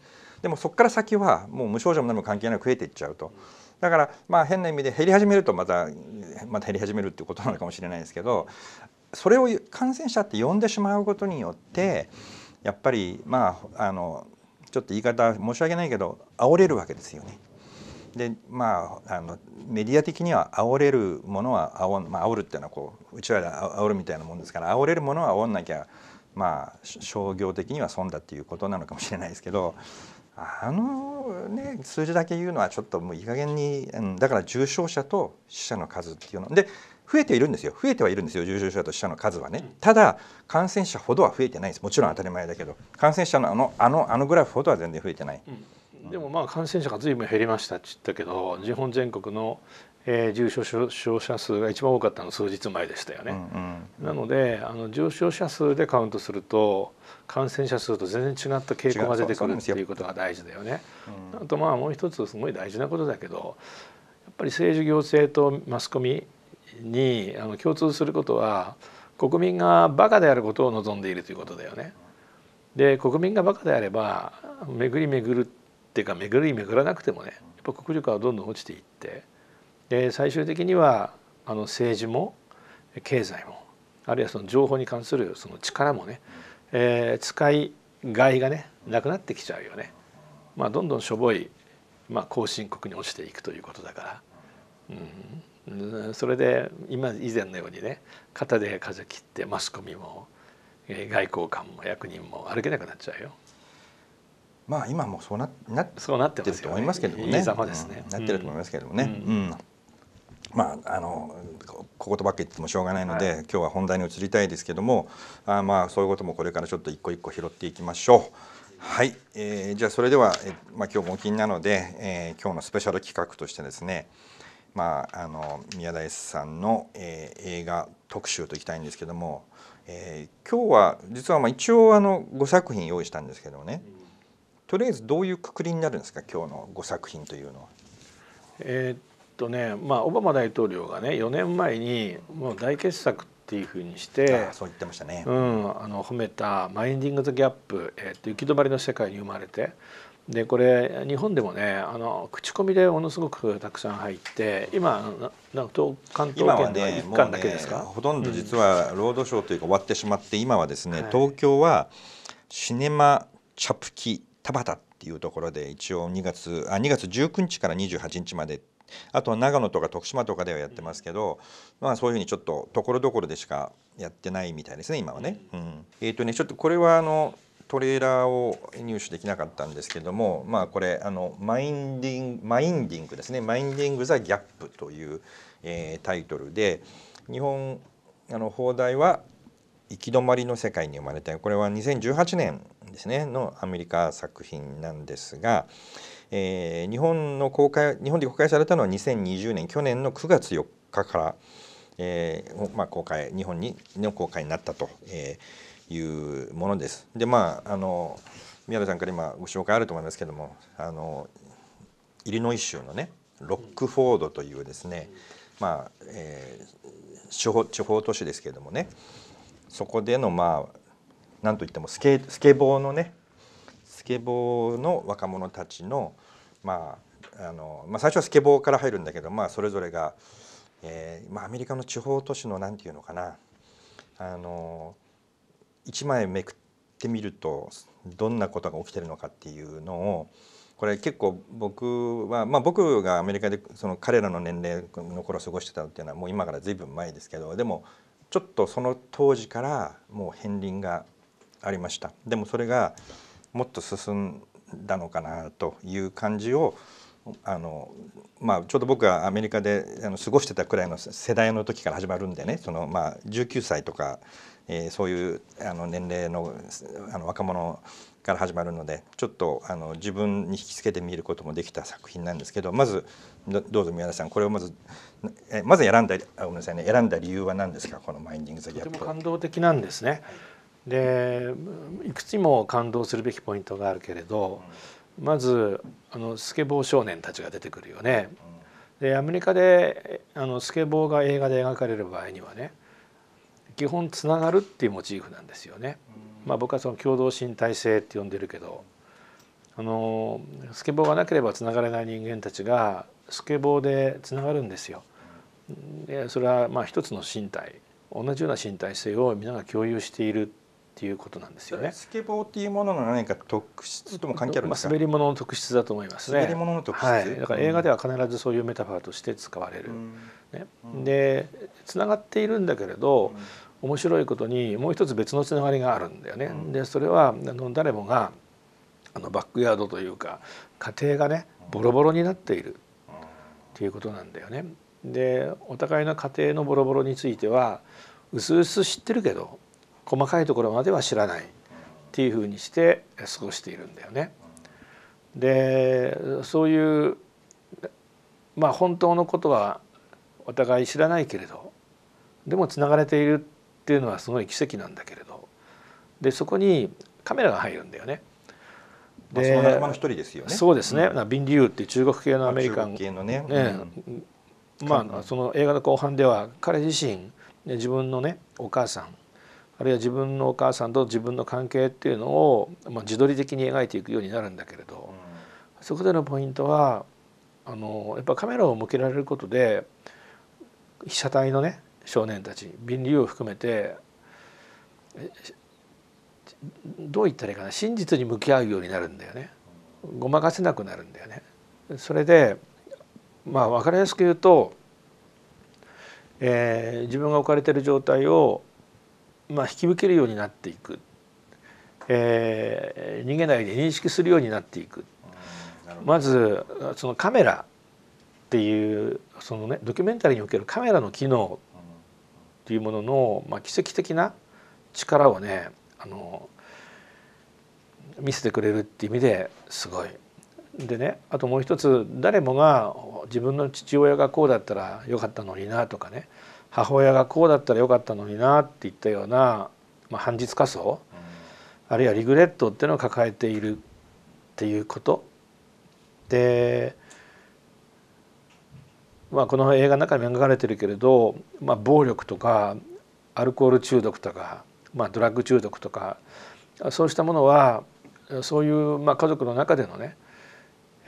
でもそこから先はもう無症状も何も関係なく増えていっちゃうと。だからまあ変な意味で減り始めるとまたまた減り始めるっていうことなのかもしれないですけどそれを感染者って呼んでしまうことによって。うんやっぱりまああのちょっと言い方申し訳ないけど煽れるわけですよね。でまああのメディア的には煽れるものは煽,、まあ、煽るっていうのはこううちわで煽るみたいなもんですから煽れるものは煽んなきゃまあ商業的には損だっていうことなのかもしれないですけどあのね数字だけ言うのはちょっともういい加減に、うん、だから重症者と死者の数っていうので増えているんですよ増えてはいるんですよ重症者と死者の数はねただ感染者ほどは増えてないですもちろん当たり前だけど感染者のあのあのあのグラフほどは全然増えてない、うん、でもまあ感染者が随分減りましたって言ったけど日本全国のえー、重症者数が一番多かったの数日前でしたよね。うんうん、なのであの重症者数でカウントすると感染者数と全然違った傾向が出てくるっていうことが大事だよね。うん、あとまあもう一つすごい大事なことだけどやっぱり政治行政とマスコミにあの共通することは国民がバカであることを望んでいるということだよね。で国民がバカであれば巡り巡るっていうか巡り巡らなくてもねやっぱ国力はどんどん落ちていってで最終的にはあの政治も経済もあるいはその情報に関するその力もね、えー、使いがいがねなくなってきちゃうよね。まあ、どんどんしょぼい、まあ、後進国に落ちていくということだから。うんそれで今以前のようにね肩で風切ってマスコミも外交官も役人も歩けなくなっちゃうよ。まあ今もそうななそうなってると思いますけどもね。いいですね、うん、なってると思いますけどもね。うん、うんまあ、あのこことばっか言ってもしょうがないので、はい、今日は本題に移りたいですけどもあまあそういうこともこれからちょっと一個一個拾っていきましょう。はい、えー、じゃあそれでは、えまあ、今日も金気になので、えー、今日のスペシャル企画としてですねまあ、あの宮台さんの、えー、映画特集といきたいんですけども、えー、今日は実はまあ一応あの5作品用意したんですけどもねとりあえずどういうくくりになるんですか今日の5作品というのは。えー、っとね、まあ、オバマ大統領がね4年前にもう大傑作っていうふうにしてそう言ってましたね、うん、あの褒めた「マインディング・ザ・ギャップ、えー、っと行き止まりの世界に生まれて」でこれ日本でもねあの口コミでものすごくたくさん入って今なんと関東圏では1巻だけですか、ねね、ほとんど実は労働省というか終わってしまって、うん、今はですね、東京はシネマチャプキ田畑っていうところで一応2月あ2月19日から28日まであとは長野とか徳島とかではやってますけど、うん、まあ、そういうふうにちょっとところどころでしかやってないみたいですね今はね。うん、えっ、ー、とねちょっとこれはあのトレーラーを入手できなかったんですけどもまあこれあのマインディングマインディングですね「マインディング・ザ・ギャップ」という、えー、タイトルで日本あの放題は行き止まりの世界に生まれたこれは2018年ですねのアメリカ作品なんですが、えー、日本の公開日本で公開されたのは2020年去年の9月4日から、えーまあ、公開日本にの公開になったと。えーいうものです。でまああの宮部さんから今ご紹介あると思いますけどもあのイリノイ州のねロックフォードというですね、まあえー、地方地方都市ですけれどもねそこでのまあ何といってもスケスケボーのねスケボーの若者たちの,、まああのまあ、最初はスケボーから入るんだけど、まあ、それぞれが、えーまあ、アメリカの地方都市の何て言うのかなあの1枚めくってみるとどんなことが起きてるのかっていうのをこれ結構僕は、まあ、僕がアメリカでその彼らの年齢の頃過ごしてたっていうのはもう今から随分前ですけどでもちょっとその当時からもう片鱗がありましたでもそれがもっと進んだのかなという感じをあのまあ、ちょうど僕がアメリカであの過ごしてたくらいの世代の時から始まるんでねその、まあ、19歳とかえー、そういうあの年齢のあの若者から始まるのでちょっとあの自分に引き付けて見ることもできた作品なんですけどまずどうぞ宮田さんこれをまずえまず選んだごめんなさいね選んだ理由は何ですかこの「マインディング・ザ・ギャップ」。とても感動的なんですね。でいくつも感動するべきポイントがあるけれど、まずあのスケボー少年たちが出てくるよね。でアメリカであのスケボーが映画で描かれる場合にはね基本つながるっていうモチーフなんですよね。まあ、僕はその共同身体性って呼んでるけどあのスケボーがなければつながれない人間たちがスケボーでつながるんですよ。でそれはまあ一つの身体同じような身体性を皆が共有しているっていうことなんですよね。スケボーっていうものの何か特質とも関係あるんですか。まあ、滑り物の特質だと思いますね。滑り物の特質、はい。だから映画では必ずそういうメタファーとして使われる。ね、でつながっているんだけれど、うん、面白いことにもう一つ別のつながりがあるんだよね。うん、でそれはあの誰もがあのバックヤードというか家庭がねボロボロになっているっていうことなんだよね。でお互いの家庭のボロボロについては薄々知ってるけど細かいところまでは知らないっていうふうにして過ごしているんだよね。でそういうまあ本当のことはお互い知らないけれどでもつながれているっていうのはすごい奇跡なんだけれどでそこにカメラが入るんだよね。でその仲間の一人ですよね。そうですね。うん、ビン・リュウっていう中国系のアメリカン、系のね、まあその映画の後半では彼自身自分のねお母さんあるいは自分のお母さんと自分の関係っていうのを、まあ、自撮り的に描いていくようになるんだけれど、うん、そこでのポイントはあのやっぱカメラを向けられることで被写体のね少年たちビン・を含めてどう言ったらいいかな真実に向き合うようになるんだよねごまかせなくなるんだよね。それでまあ分かりやすく言うと、えー、自分が置かれてる状態を、まあ、引き受けるようになっていく、えー、逃げないで認識するようになっていく。まずそのカメラっていうそのねドキュメンタリーにおけるカメラの機能というものの、まあ、奇跡的な力をねあの見せてくれるっていう意味ですごい。でねあともう一つ誰もが自分の父親がこうだったらよかったのになとかね母親がこうだったらよかったのになっていったような、まあ、半日仮想、あるいはリグレットっていうのを抱えているっていうことでまあ、この映画の中に描かれてるけれど、まあ、暴力とかアルコール中毒とか、まあ、ドラッグ中毒とかそうしたものはそういうまあ家族の中でのね、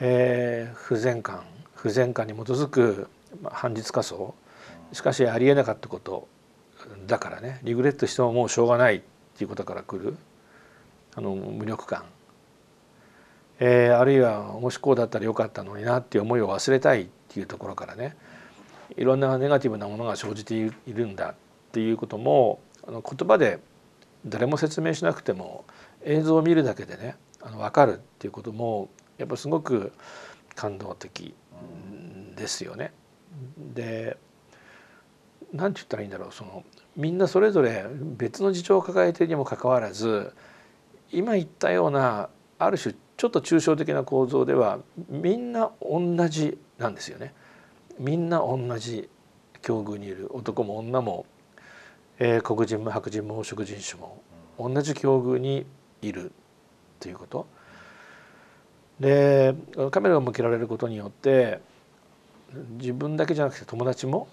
えー、不全感不全感に基づく反日仮想しかしありえなかったことだからねリグレットしてももうしょうがないっていうことからくるあの無力感、えー、あるいはもしこうだったらよかったのになっていう思いを忘れたいていうところからねいろんなネガティブなものが生じているんだっていうこともあの言葉で誰も説明しなくても映像を見るだけでねあの分かるっていうこともやっぱすごく感動的ですよね。で何て言ったらいいんだろうそのみんなそれぞれ別の事情を抱えているにもかかわらず今言ったようなある種ちょっと抽象的な構造ではみんな同じなんですよね。みんな同じ境遇にいる男も女も、えー、黒人も白人も黄色人種も同じ境遇にいるということ。でカメラを向けられることによって自分だけじゃなくて友達も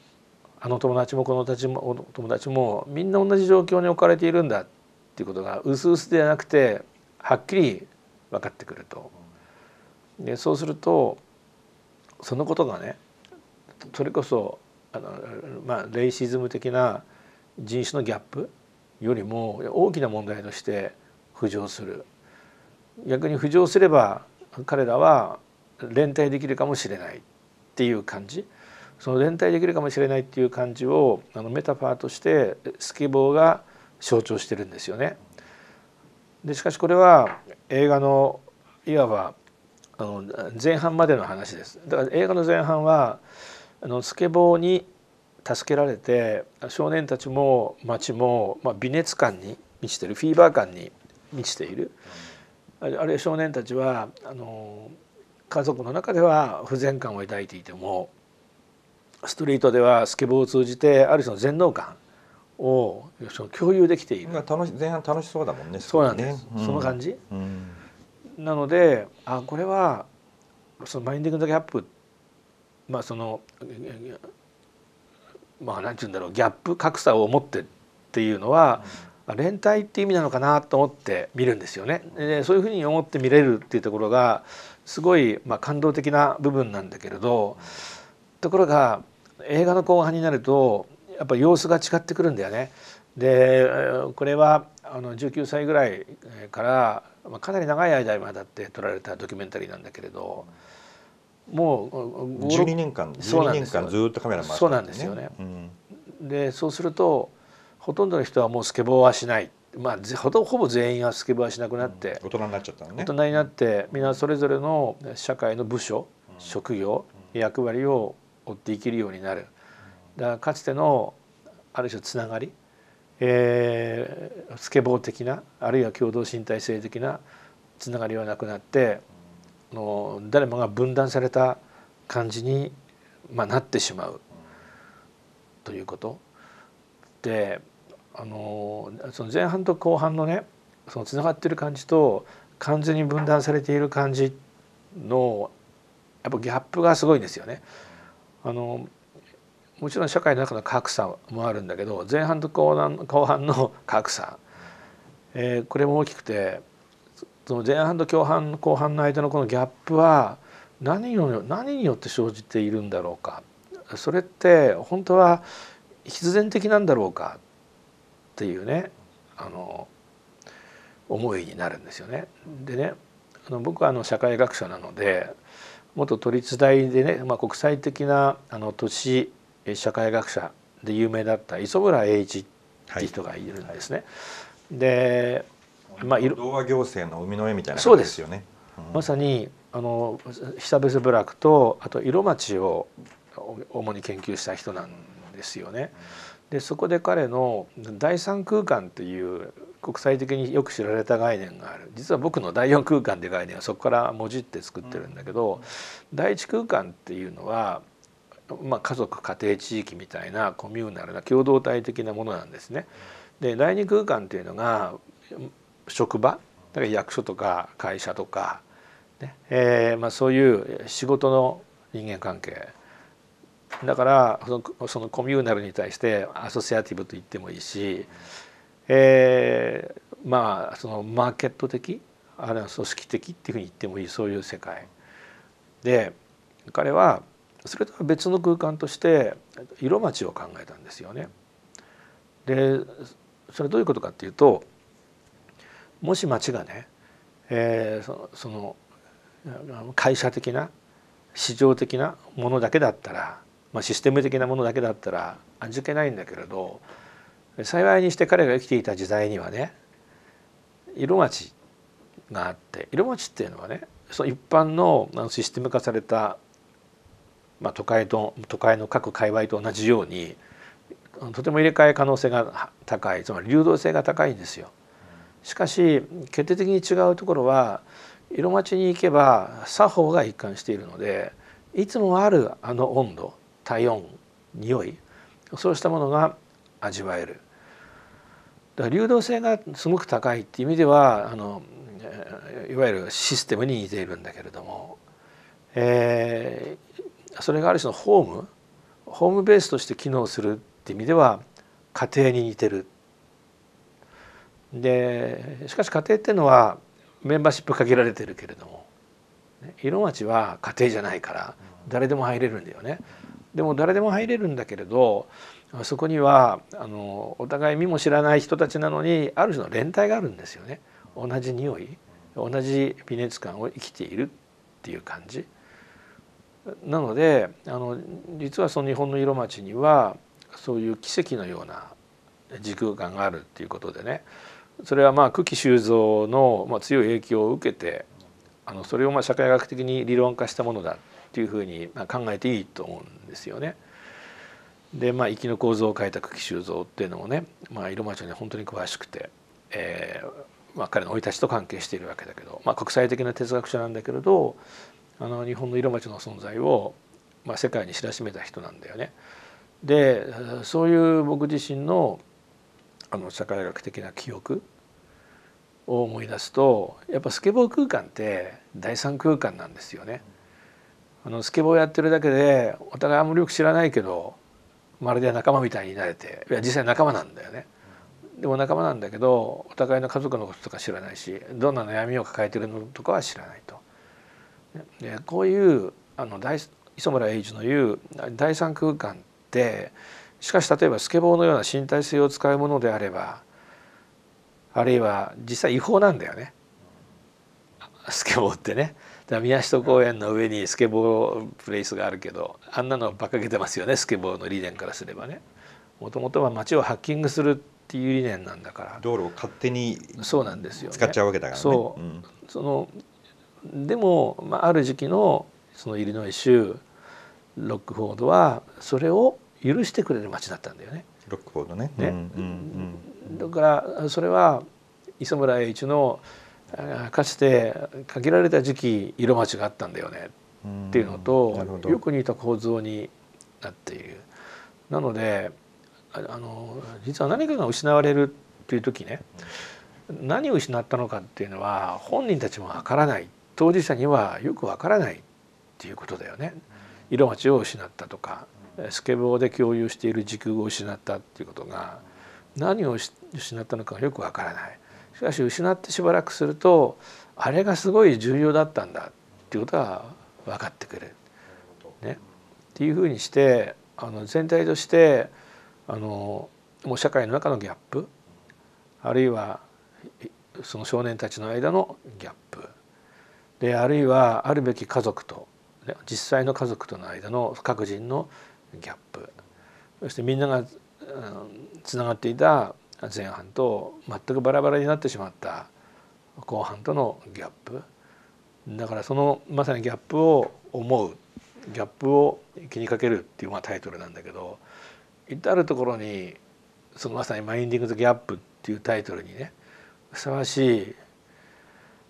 あの友達もこの友達も友達もみんな同じ状況に置かれているんだっていうことがうすうすではなくてはっきり分かってくると。でそうするとそのことがねそれこそあの、まあ、レイシズム的な人種のギャップよりも大きな問題として浮上する逆に浮上すれば彼らは連帯できるかもしれないっていう感じその連帯できるかもしれないっていう感じをあのメタファーとしてスケボーが象徴してるんですよね。でしかしこれは映画のいわばあの前半までの話ですだから映画の前半はあのスケボーに助けられて少年たちも町も、まあ、微熱感に満ちてるフィーバー感に満ちている、あるいは少年たちはあの家族の中では不全感を抱いていてもストリートではスケボーを通じてある種の全能感を共有できている前半楽しそうだもんねそうなんです、うん、その感じ、うんなのであこれはそのマインディング・ザ・ギャップまあそのまあ何て言うんだろうギャップ格差を持ってっていうのは、うん、連帯って意味なのかなと思って見るんですよね。でそういうふうに思って見れるっていうところがすごい、まあ、感動的な部分なんだけれどところが映画の後半になるとやっぱ様子が違ってくるんだよね。でこれはあの19歳ぐらいからまあ、かなり長い間今だって撮られたドキュメンタリーなんだけれど、もう12年間12年間ずっとカメラ回って、そうなんですよね。うん、でそうするとほとんどの人はもうスケボーはしない。まあ、ほとほぼ全員はスケボーはしなくなって、うん、大人になっちゃったのね大人になってみんなそれぞれの社会の部署、うん、職業、役割を追って生きるようになるだからかつてのある種つながりえー、スケボー的なあるいは共同身体性的なつながりはなくなっての誰もが分断された感じに、まあ、なってしまうということであのその前半と後半のねそのつながってる感じと完全に分断されている感じのやっぱギャップがすごいんですよね。あのもちろん社会の中の格差もあるんだけど前半と後半後半の格差、えー、これも大きくてその前半と後半後半の間のこのギャップは何を何によって生じているんだろうかそれって本当は必然的なんだろうかっていうねあの思いになるんですよね。でねあの僕はあの社会学者なので元都立大でね、まあ、国際的なあの都市社会学者で有名だった磯村栄一って人がいるんですね。はいはい、で、まあ、同和行政の生みの絵みたいな感じですよね。うん、まさにあの久別部落とあと色町を主に研究した人なんですよね。でそこで彼の第三空間という国際的によく知られた概念がある実は僕の第四空間で概念はそこからもじって作ってるんだけど、うん、第一空間っていうのはまあ、家族家庭地域みたいなコミューナルな共同体的なものなんですね。で第二空間というのが職場だから役所とか会社とか、ねえー、まあ、そういう仕事の人間関係だからそのそのコミューナルに対してアソシアティブと言ってもいいし、えー、まあそのマーケット的あるいは組織的っていうふうに言ってもいいそういう世界で彼はそれとは別の空間として色町を考えたんですよね。でそれどういうことかっていうともし町がね、えー、そのその会社的な市場的なものだけだったら、まあ、システム的なものだけだったら味気ないんだけれど幸いにして彼が生きていた時代にはね色町があって色町っていうのはねその一般のシステム化されたまあ、都会と都会の各界隈と同じようにとても入れ替え可能性が高いつまり流動性が高いんですよ。しかし決定的に違うところは色町に行けば作法が一貫しているのでいつもあるあの温度体温匂いそうしたものが味わえる。だから流動性がすごく高いっていう意味ではあのいわゆるシステムに似ているんだけれども、えー、それがある種のホームホームベースとして機能するって意味では家庭に似てる。でしかし家庭っていうのはメンバーシップ限られてるけれども色町は家庭じゃないから誰でも入れるんだよね。でも誰でも入れるんだけれどそこにはあのお互い身も知らない人たちなのにある種の連帯があるんですよね同じ匂い同じ微熱感を生きているっていう感じ。なのであの実はその日本の色町にはそういう奇跡のような時空間があるっていうことでねそれはまあ久喜修造のまあ強い影響を受けてあのそれをまあ社会学的に理論化したものだっていうふうにまあ考えていいと思うんですよね。でまあ生きの構造を変えた久喜修造っていうのもね、まあ、色町に本当に詳しくて、えーまあ、彼の生い立ちと関係しているわけだけど、まあ、国際的な哲学者なんだけれどあの日本の色町の存在を、まあ、世界に知らしめた人なんだよね。でそういう僕自身のあの社会学的な記憶を思い出すとやっぱスケボー空間って第三空間なんですよね。あのスケボーやってるだけでお互いあんまりよく知らないけどまるで仲間みたいになれていや実際仲間なんだよね。でも仲間なんだけどお互いの家族のこととか知らないしどんな悩みを抱えてるのとかは知らないと。でこういうあの大磯村栄一の言う第三空間ってしかし例えばスケボーのような身体性を使うものであればあるいは実際違法なんだよねスケボーってね。宮下公園の上にスケボープレイスがあるけどあんなのばかげてますよねスケボーの理念からすればね。もともとは街をハッキングするっていう理念なんだから道路を勝手にそうなんですよ、使っちゃうわけだからね。そう、うん、そのでも、まあ、ある時期のそのイリノイ州ロックフォードはそれを許してくれる町だったんだよね。ロックフォードね、ねうんうん、だからそれは磯村栄一のかつて限られた時期色町があったんだよねっていうのと、よく似た構造になっている。なのであの実は何かが失われるっていう時ね何を失ったのかっていうのは本人たちもわからないっ当事者にはよくわからないっていうことだよね。色町を失ったとかスケボーで共有している時空を失ったっていうことが何を失ったのかがよくわからない。しかし失ってしばらくするとあれがすごい重要だったんだっていうことが分かってくる。ね、っていうふうにしてあの全体としてあのもう社会の中のギャップあるいはその少年たちの間のギャップであるいはあるべき家族と実際の家族との間の各人のギャップそしてみんながつながっていた前半と全くバラバラになってしまった後半とのギャップだからそのまさにギャップを思うギャップを気にかけるっていうまあタイトルなんだけど至る所にそのまさに「マインディング・ズ・ギャップ」っていうタイトルにねふさわしい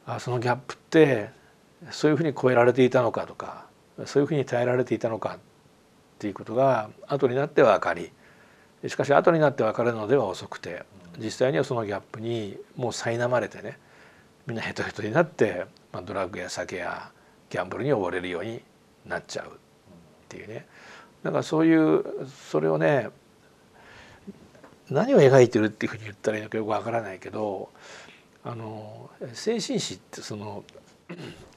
あそのギャップってそういうふうに超えられていたのかとかそういうふうに耐えられていたのかっていうことが後になって分かりしかし後になって分かるのでは遅くて実際にはそのギャップにもう苛まれてねみんなヘトヘトになって、まあ、ドラッグや酒やギャンブルに溺れるようになっちゃうっていうねだからそういうそれをね何を描いてるっていうふうに言ったらいいのかよくわからないけどあの精神史ってその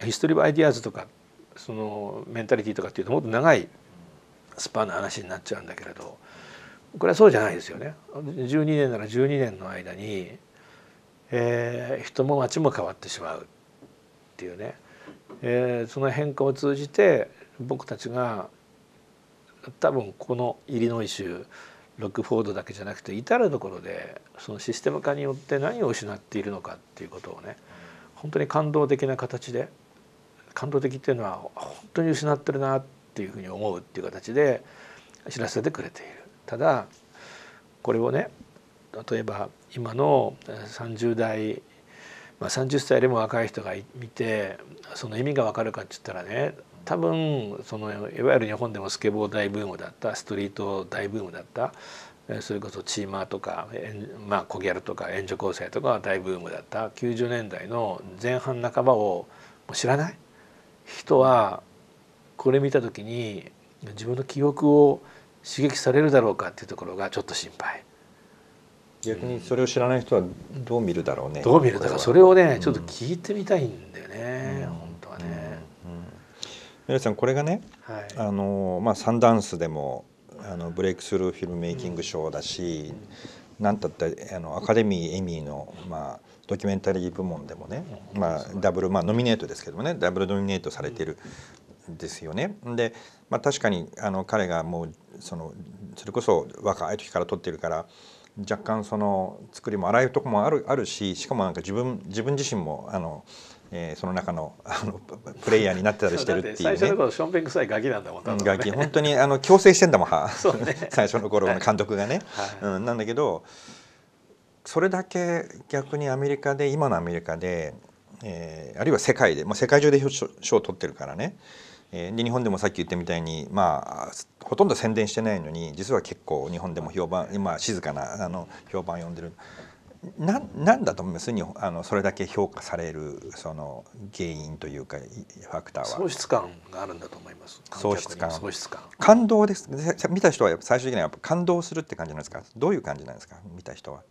ヒストリー・オブ・アイディアーズとかそのメンタリティとかっていうともっと長いスパンの話になっちゃうんだけれどこれはそうじゃないですよね。12年なら12年の間に、えー、人も街も変わってしまうっていうね、えー、その変化を通じて僕たちが多分このイリノイ州ロックフォードだけじゃなくて至る所でそのシステム化によって何を失っているのかっていうことをね、本当に感動的な形で感動的っていうのは本当に失ってるなっていうふうに思うっていう形で知らせてくれている。ただこれをね例えば今の30代、まあ、30歳よりも若い人が見てその意味が分かるかって言ったらね多分そのいわゆる日本でもスケボー大ブームだったストリート大ブームだったそれこそチーマーとか、まあ、コギャルとか援助構成とかは大ブームだった90年代の前半半ばを知らない人はこれ見た時に自分の記憶を刺激されるだろうかっていうところがちょっと心配。逆にそれを知らない人はどう見るだろうね。どう見るだからそれをね、ちょっと聞いてみたいんだよね。うん、本当はね。うん、皆さんこれがね、はい、あのまあサンダンスでもあのブレイクスルーフィルメイキング賞だし、何たってあのアカデミーエミーの、まあ、ドキュメンタリー部門でもね、まあ、ダブル、まあ、ノミネートですけどもねダブルノミネートされてるんですよね。で、まあ、確かにあの彼がもうそのそれこそ若い時から撮ってるから若干その作りも荒いとこもあるあるししかもなんか自分自分自身もあの。えー、その中の あのプレイヤーになってたりしてるっていう、ね、最初の頃ションペン臭いガキなんだもん、ね、ガキ本当に あの強制してんだもん、ね、最初の頃の監督がね、はい、うん、なんだけどそれだけ逆にアメリカで今のアメリカで、えー、あるいは世界で、まあ、世界中で賞を取ってるからね、えー、で日本でもさっき言ったみたいにまあほとんど宣伝してないのに実は結構日本でも評判今静かなあの評判呼んでる。ななんだと思います日本あのそれだけ評価されるその原因というかファクターは喪失感があるんだと思います喪失感喪失感感動です見た人は最終的にはやっぱ感動するって感じなんですかどういう感じなんですか見た人は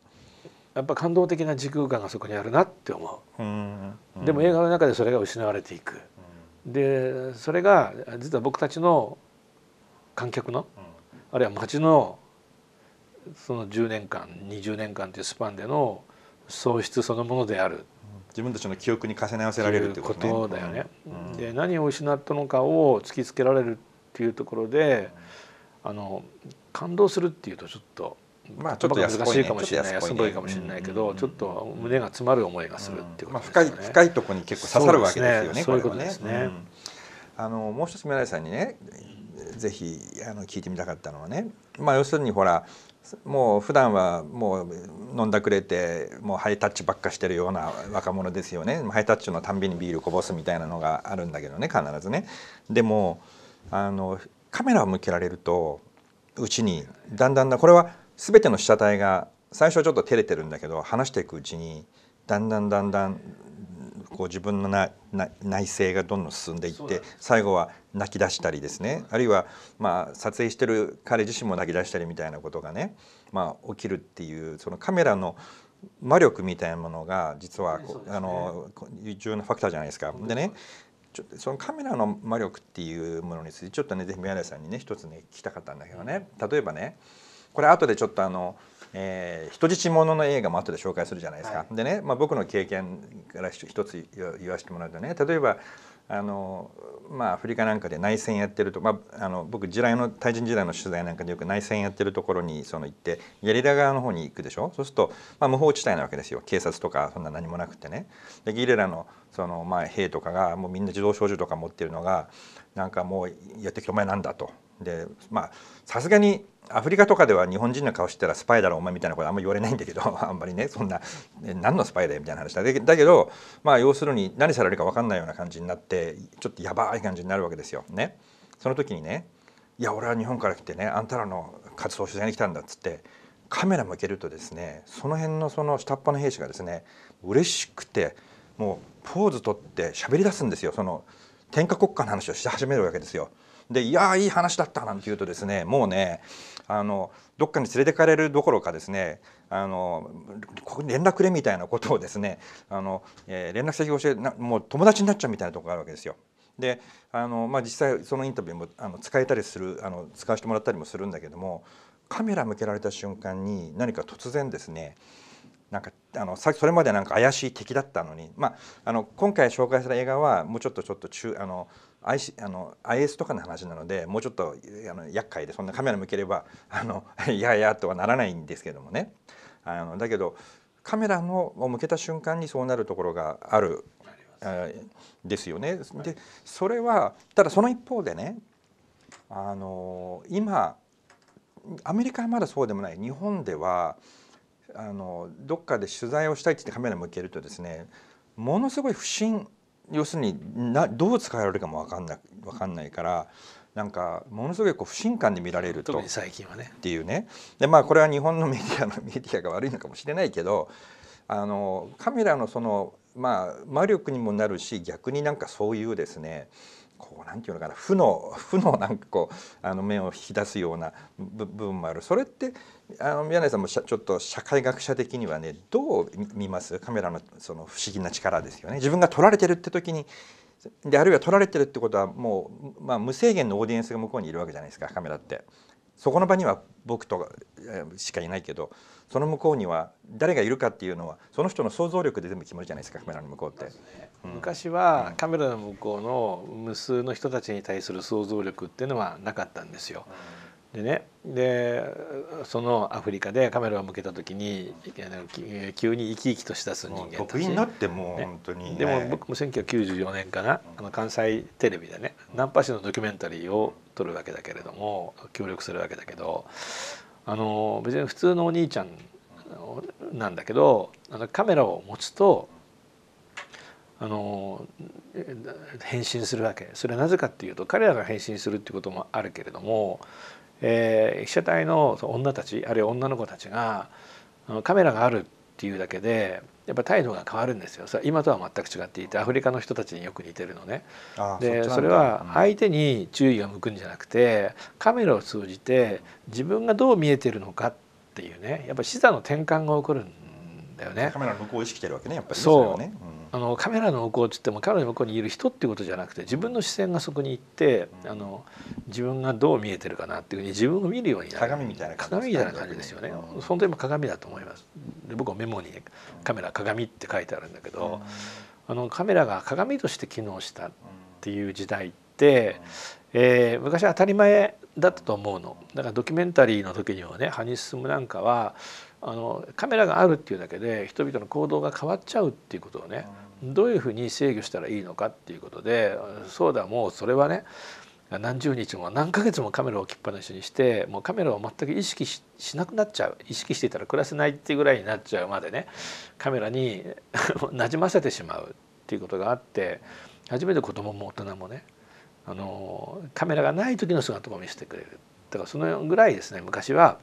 やっぱ感動的な時空間がそこにあるなって思う、うんうん、でも映画の中でそれが失われていく、でそれが実は僕たちの観客の、あるいは街のその10年間20年間というスパンでの喪失そのものである自分たちの記憶に重ね合わせられるっうこと,、ね、ことだよね。うん、で何を失ったのかを突きつけられるっていうところで、うん、あの感動するっていうとちょっと。まあ、ちょっと難しいかもしれない、安っぽいかもしれないけど、ちょっと胸が詰まる思いがするっていうことですね、まあ、深い深いところに結構刺さるわけですよね。そう、いうことですね。あのもう一つ宮内さんにねぜひあの聞いてみたかったのはね、まあ、要するにほらもう普段はもう飲んだくれてもうハイタッチばっかしてるような若者ですよねハイタッチのたんびにビールこぼすみたいなのがあるんだけどね必ずね。でもあのカメラを向けられるとうちにだんだんだこれは全ての被写体が最初ちょっと照れてるんだけど話していくうちにだんだんだんだんこう自分のな内省がどんどん進んでいって最後は泣き出したりですねあるいはまあ撮影してる彼自身も泣き出したりみたいなことがね、まあ、起きるっていうそのカメラの魔力みたいなものが実は、あの重要なファクターじゃないですか。でねちょそのカメラの魔力っていうものについてちょっとね是非宮根さんにね一つね聞きたかったんだけどね例えばねこれ後でちょっとあの、えー、人質者のの映画も後で紹介するじゃないですか。はい、でね、まあ、僕の経験から一つ言わせてもらうとね例えばあのまあ、アフリカなんかで内戦やってると、まあ、あの僕地雷の対人時代の取材なんかでよく内戦やってるところにその行ってゲリラ側の方に行くでしょそうすると、まあ、無法地帯なわけですよ警察とかそんな何もなくてね。でゲリラのその、まあ、兵とかがもうみんな自動小銃とか持ってるのがなんかもうやってきてお前なんだとでまあさすがにアフリカとかでは日本人の顔してたらスパイだろお前みたいなことあんまり言われないんだけど あんまりねそんな何のスパイだよみたいな話だだけどまあ要するに何されるか分かんないような感じになってちょっとやばい感じになるわけですよ。ね、その時にね「いや俺は日本から来てねあんたらの活動を取材に来たんだ」っつってカメラ向けるとですねその辺のその下っ端の兵士がですね嬉しくてもうポーズ取って喋り出すんですよその天下国家の話をし始めるわけですよ。で「いやいい話だった」なんて言うとですねもうねあのどっかに連れてかれるどころかですねあのここに連絡くれみたいなことをですねあの、えー、連絡先教えなもう友達になっちゃうみたいなとこがあるわけですよ。であの、まあ、実際そのインタビューもあの使えたりするあの使わせてもらったりもするんだけどもカメラ向けられた瞬間に何か突然ですねなんかあのそれまでなんか怪しい敵だったのに、まあ、あの今回紹介した映画はもうちょっとちょっと中あの IC、あの IS とかの話なのでもうちょっとあの厄介でそんなカメラ向ければあの いやいやとはならないんですけどもねあのだけどカメラのを向けた瞬間にそうなるところがあるあですよね。でそれはただその一方でねあの今アメリカはまだそうでもない日本ではあのどっかで取材をしたいって言ってカメラ向けるとですねものすごい不審要するになどう使われるかも分かんな分かんないからなんかものすごいこう不信感で見られると最近はねっていうねでまあこれは日本のメディアのメディアが悪いのかもしれないけどあのカメラのそのまあ魔力にもなるし逆になんかそういうですねこうなんていうのかな負の 負のなんかこうあの面を引き出すような部分もあるそれってあの宮根さんもちょっと社会学者的にはねどう見ますカメラのその不思議な力ですよね。自分が撮られてるって時にであるいは撮られてるってことはもう、まあ、無制限のオーディエンスが向こうにいるわけじゃないですかカメラって。そこの場には僕としかいないけどその向こうには誰がいるかっていうのはその人の想像力で全部決まるじゃないですかカメラの向こうって。昔はカメラの向こうの無数の人たちに対する想像力っていうのはなかったんですよ。でねでそのアフリカでカメラを向けた時に急に生き生きとしたす人間たちになってもう、本当に、ね、でも僕も1994年かなあの関西テレビでねナンパ師のドキュメンタリーを撮るわけだけれども協力するわけだけどあの別に普通のお兄ちゃんなんだけどあのカメラを持つとあの変身するわけそれはなぜかっていうと彼らが変身するっていうこともあるけれども、えー、被写体の女たちあるいは女の子たちがカメラがあるっていうだけでやっぱ態度が変わるんですよ今とは全く違っていてアフリカの人たちによく似てるのね。でそれは相手に注意が向くんじゃなくてカメラを通じて自分がどう見えてるのかっていうねやっぱ視座の転換が起こるんだよね。カメラの向こうを意識してるわけねやっぱりね。そう、あのカメラの向こうって言ってもカメラの向こうにいる人っていうことじゃなくて自分の視線がそこに行ってあの自分がどう見えてるかなっていうふうに自分を見るようになる鏡みたいな感じ、ね、ですよね。うん、その点も鏡だと思いますで僕はメモに、ね、カメラ鏡って書いてあるんだけど、うん、あのカメラが鏡として機能したっていう時代って、うん、えー、昔当たり前だったと思うのだからドキュメンタリーの時にはね羽生進なんかはあのカメラがあるっていうだけで人々の行動が変わっちゃうっていうことをね、うんどういうふうに制御したらいいのかっていうことでそうだもうそれはね何十日も何ヶ月もカメラを置きっぱなしにしてもうカメラを全く意識しなくなっちゃう意識していたら暮らせないっていうぐらいになっちゃうまでねカメラに なじませてしまうっていうことがあって初めて子供も大人もねあのカメラがない時の姿を見せてくれるだからそのぐらいですね昔は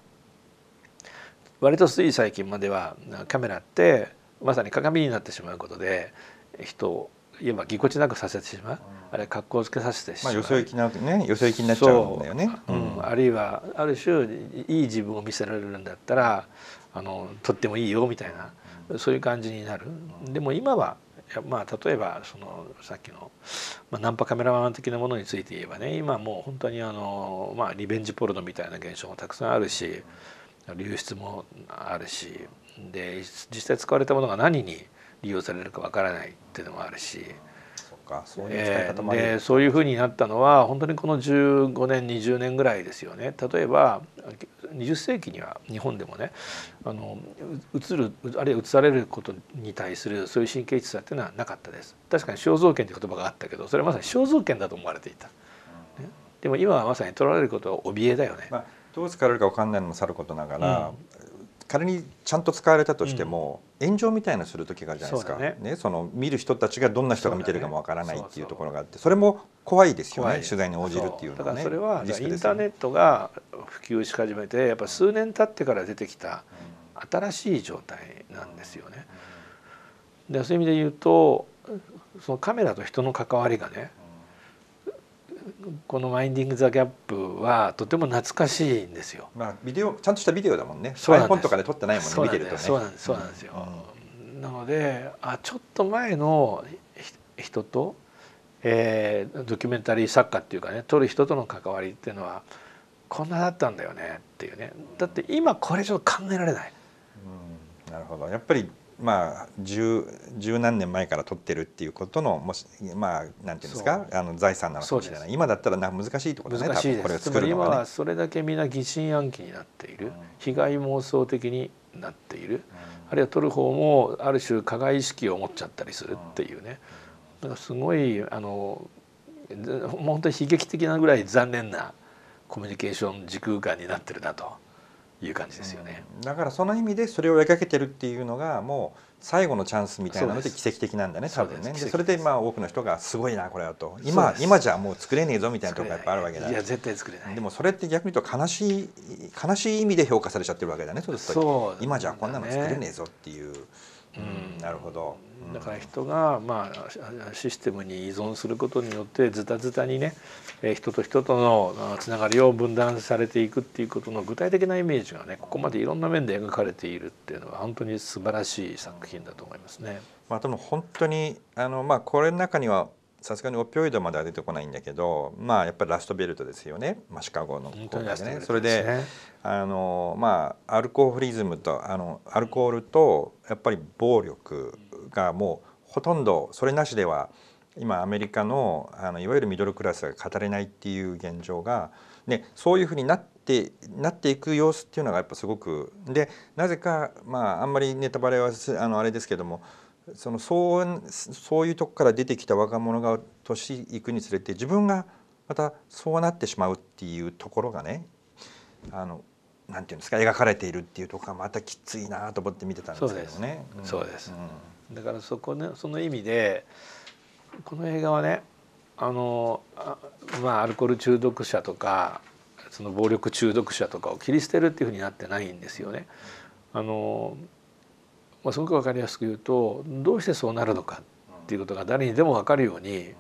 割とつい最近まではカメラってまさに鏡になってしまうことで人を言えばぎこちなくさせてしまう、あれ格好つけさせてしまう、まあ、よそ行きなわけねよそ行きになっちゃうんだよね、うん、うん、あるいはある種いい自分を見せられるんだったらあのとってもいいよみたいなそういう感じになる、でも今はまあ、例えばそのさっきの、まあ、ナンパカメラマン的なものについて言えばね今もう本当にあの、まあ、リベンジポルノみたいな現象もたくさんあるし流出もあるしで実際使われたものが何に利用されるかわからないっていうのもあるしそういうそういうふうになったのは本当にこの15年20年ぐらいですよね例えば20世紀には日本でもねあの移るあるいは移されることに対するそういう神経質さっていうのはなかったです確かに肖像権という言葉があったけどそれはまさに肖像権だと思われていた、ね、でも今はまさに取られることは怯えだよね、まあ、どう使われるか分かんないのもさることながら、うん仮にちゃんと使われたとしても、うん、炎上みたいなする時があるじゃないですかね、ね、その見る人たちがどんな人が見てるかもわからないっていうところがあってそれも怖いですよね取材に応じるっていうのは、ね、だからそれは、ね、インターネットが普及し始めてやっぱ数年経ってから出てきた新しい状態なんですよね。でそういう意味で言うとそのカメラと人の関わりがねこの「マインディング・ザ・ギャップ」はとても懐かしいんですよ。まあビデオちゃんとしたビデオだもんね。そうなんです。とかで撮ってないもんね。見てるとね。そうなんです。そうなんですよ。うん、なのであちょっと前の人と、えー、ドキュメンタリー作家っていうかね撮る人との関わりっていうのはこんなだったんだよねっていうね。だって今これちょっと考えられない。うん、なるほど。やっぱりまあ十十何年前から取ってるっていうことのもしまあなんていうんですかあの財産なのかもしれない今だったらな難しいところすね難しいこれを作るのは、今はそれだけみんな疑心暗鬼になっている、うん、被害妄想的になっている、うん、あるいは取る方もある種加害意識を持っちゃったりするっていうね、うん、すごいあの本当に悲劇的なぐらい残念なコミュニケーション時空間になってるなと。いう感じですよね、だからその意味でそれを描けてるっていうのがもう最後のチャンスみたいなので奇跡的なんだね多分ねそれでまあ多くの人がすごいなこれはと今今じゃもう作れねえぞみたいなとこがやっぱあるわけだいや絶対作れないでもそれって逆に言うと悲しい悲しい意味で評価されちゃってるわけだねそうです今じゃこんなの作れねえぞっていう。うん、なるほど、うん、だから人が、まあ、システムに依存することによってズタズタにね人と人とのつながりを分断されていくっていうことの具体的なイメージがねここまでいろんな面で描かれているっていうのは本当に素晴らしい作品だと思いますね。まあ、でも本当にあの、まあ、これの中にはさすがにオピオイドまでは出てこないんだけどまあやっぱりラストベルトですよね、まあ、シカゴの効果でね、それであのまあアルコホリズムとあのアルコールとやっぱり暴力がもうほとんどそれなしでは今アメリカのあのいわゆるミドルクラスが語れないっていう現状が、ね、そういうふうになってなっていく様子っていうのがやっぱすごくでなぜかまああんまりネタバレはあのあれですけどもそのそうそういうとこから出てきた若者が年いくにつれて自分がまたそうなってしまうっていうところがねあのなんていうんですか描かれているっていうところがまたきついなと思って見てたんですけどね。そうです、だからそこねその意味でこの映画はねあのあまあアルコール中毒者とかその暴力中毒者とかを切り捨てるっていうふうになってないんですよね。あのまあ、すごく分かりやすく言うとどうしてそうなるのかっていうことが誰にでも分かるように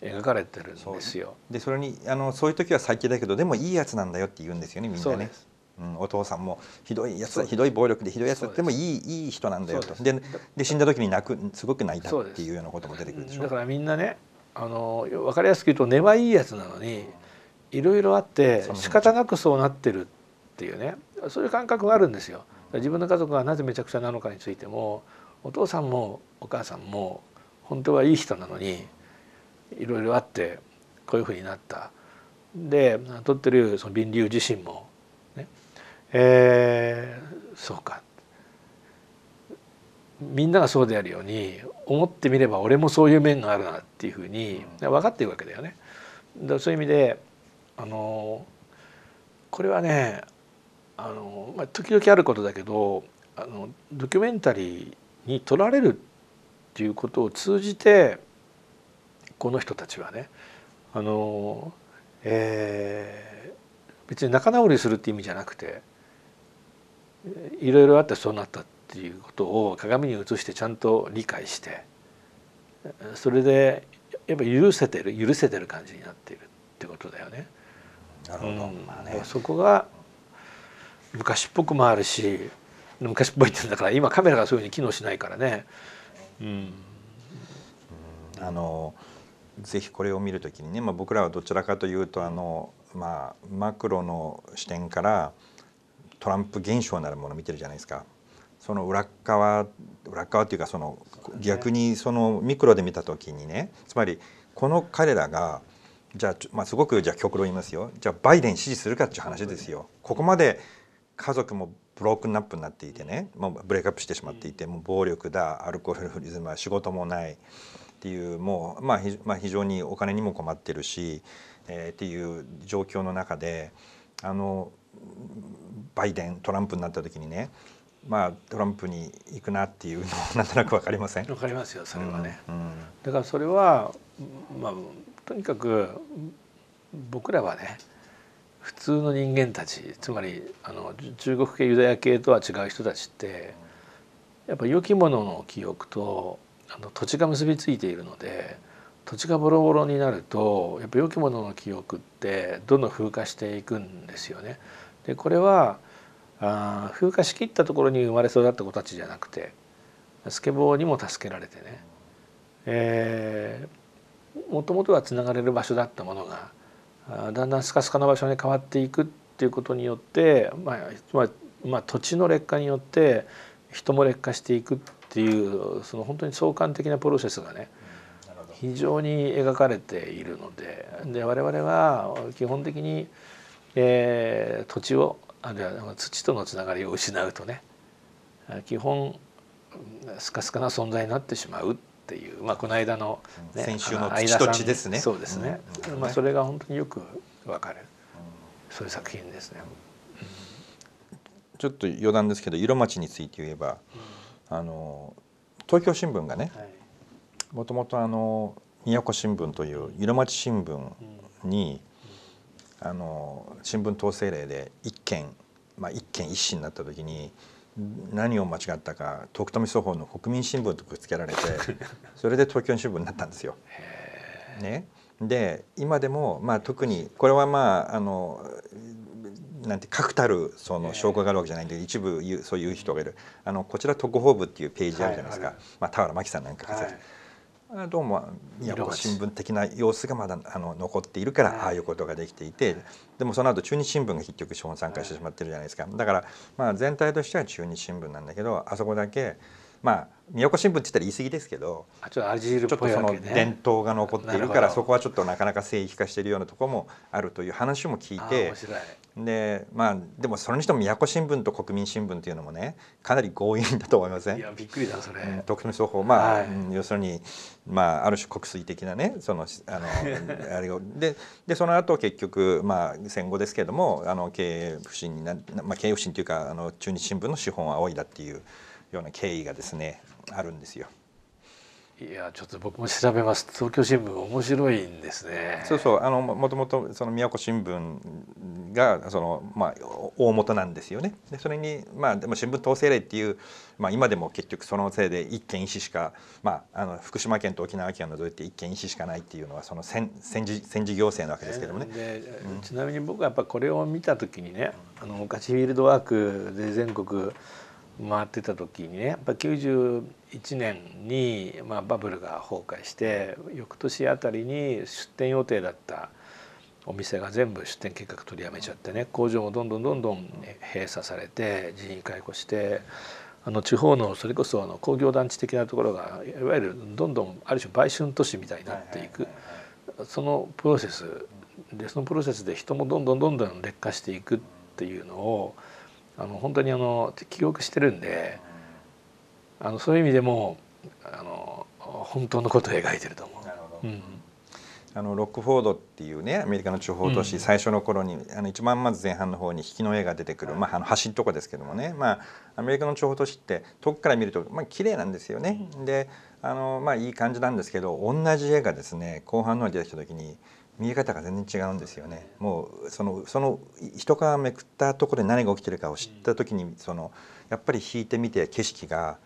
描かれてるんですよ。そでそれにあのそういう時は最低だけどでもいいやつなんだよって言うんですよねみんなね。うん、お父さんもひどいやつひどい暴力でひどいやつでもいいいい人なんだよとでで死んだ時に泣くすごく泣いたっていうようなことも出てくるでしょだからみんなねあの分かりやすく言うと根はいいやつなのにいろいろあって仕方なくそうなってるっていうねそういう感覚があるんですよ。自分の家族がなぜめちゃくちゃなのかについてもお父さんもお母さんも本当はいい人なのにいろいろあってこういうふうになったでとってるその貧流自身もねえー、そうかみんながそうであるように思ってみれば俺もそういう面があるなっていうふうに分かっているわけだよね。だそういう意味であのこれはねあの、まあ、時々あることだけどあのドキュメンタリーに撮られるっていうことを通じてこの人たちはねあの、えー、別に仲直りするって意味じゃなくていろいろあってそうなったっていうことを鏡に映してちゃんと理解してそれでやっぱ許せてる許せてる感じになっているってことだよね。なるほど、うん、まあね、そこが昔っぽくもあるし昔っぽいってんだから今カメラがそういうふうに機能しないからね。うん、あのぜひこれを見るときにね、まあ、僕らはどちらかというとあの、まあ、マクロの視点からトランプ現象なるものを見てるじゃないですか。その裏側裏側っていうかその逆にそのミクロで見た時にねつまりこの彼らがじゃあ、まあ、すごくじゃあ極論言いますよじゃあバイデン支持するかっていう話ですよ。ここまで家族もブロークンアップになっていてねもうブレイクアップしてしまっていてもう暴力だアルコールリズムは仕事もないっていうもう、まあ、まあ非常にお金にも困ってるし、えー、っていう状況の中であのバイデントランプになった時にねまあ、トランプに行くなっていうの なんとなくわかりません。わかりますよ、それはね。うんうん、だから、それは、まあ、とにかく、僕らはね。普通の人間たちつまりあの中国系ユダヤ系とは違う人たちってやっぱ良きものの記憶とあの土地が結びついているので土地がボロボロになるとやっぱ良きものの記憶ってどんどん風化していくんですよね。でこれはあ風化しきったところに生まれ育った子たちじゃなくてスケボーにも助けられてねもともとはつながれる場所だったものがだんだんスカスカな場所に変わっていくっていうことによって、まあ、まあまあ、土地の劣化によって人も劣化していくっていうその本当に相関的なプロセスがね、非常に描かれているのでで我々は基本的に、えー、土地をあるいは土とのつながりを失うとね基本スカスカな存在になってしまうっっていう、まあ、この間の、ね、先週の土と地ですねそうですね、うんうん、まあ、それが本当によくわかる、そういう作品ですね、ちょっと余談ですけど色町について言えば、あの東京新聞がね、もともとあの宮古新聞という色町新聞に、あの新聞統制令で一件まあ一件一紙になった時に何を間違ったか徳富総法の国民新聞とくっつけられて それで東京新聞になったんですよ。ね、で今でも、まあ、特にこれはまああのなんて確たるその証拠があるわけじゃないんで一部そういう人がいるあのこちら特報部っていうページあるじゃないですか、はいはい、まあ、田原真紀さんなんかが、はい、どうもやっ新聞的な様子がまだあの残っているからああいうことができていてでもその後中日新聞が結局資本参加してしまってるじゃないですかだからまあ全体としては中日新聞なんだけどあそこだけまあ宮古新聞って言ったら言い過ぎですけどちょっとその伝統が残っているからそこはちょっとなかなか正義化しているようなところもあるという話も聞いてでまあでもそれにしても宮古新聞と国民新聞というのもねかなり強引だと思いません、いやびっくりだそれ、特定商法まあ、はい、要するに、まあ、ある種国粋的なねそのあの あれをででその後結局、まあ、戦後ですけれどもあの経営不振にな、まあ、経営不振というかあの中日新聞の資本は多いだっていうような経緯がですねあるんですよ。いやちょっと僕も調べます東京新聞面白いんですねそうそうあのもともとその宮古新聞がその、まあ、大元なんですよねでそれに、まあ、でも新聞統制令っていう、まあ、今でも結局そのせいで一県一市しか、まあ、あの福島県と沖縄県を除いて一県一市しかないっていうのはその戦戦時戦時行政なわけですけどもね、うん、ちなみに僕はやっぱこれを見た時にねあの昔フィールドワークで全国回ってた時にねやっぱ91年に、まあ、バブルが崩壊して翌年あたりに出店予定だったお店が全部出店計画取りやめちゃってね工場もどんどんどんどん閉鎖されて人員解雇してあの地方のそれこそあの工業団地的なところがいわゆるどんどんある種売春都市みたいになっていくそのプロセスでそのプロセスで人もどんどんどんどん劣化していくっていうのをあの本当にあの記憶してるんであのそういう意味でもあの本当のことを描いてると思う。うん、あのロックフォードっていうねアメリカの地方都市、最初の頃にあの一番まず前半の方に引きの絵が出てくる、まあ、あの橋とこですけどもね、まあ、アメリカの地方都市って遠くから見ると、まあ綺麗なんですよね。であの、まあ、いい感じなんですけど同じ絵がですね後半の方に出てきた時に見え方が全然違うんですよねもうそのその一皮めくったところで何が起きてるかを知った時にそのやっぱり引いてみて景色が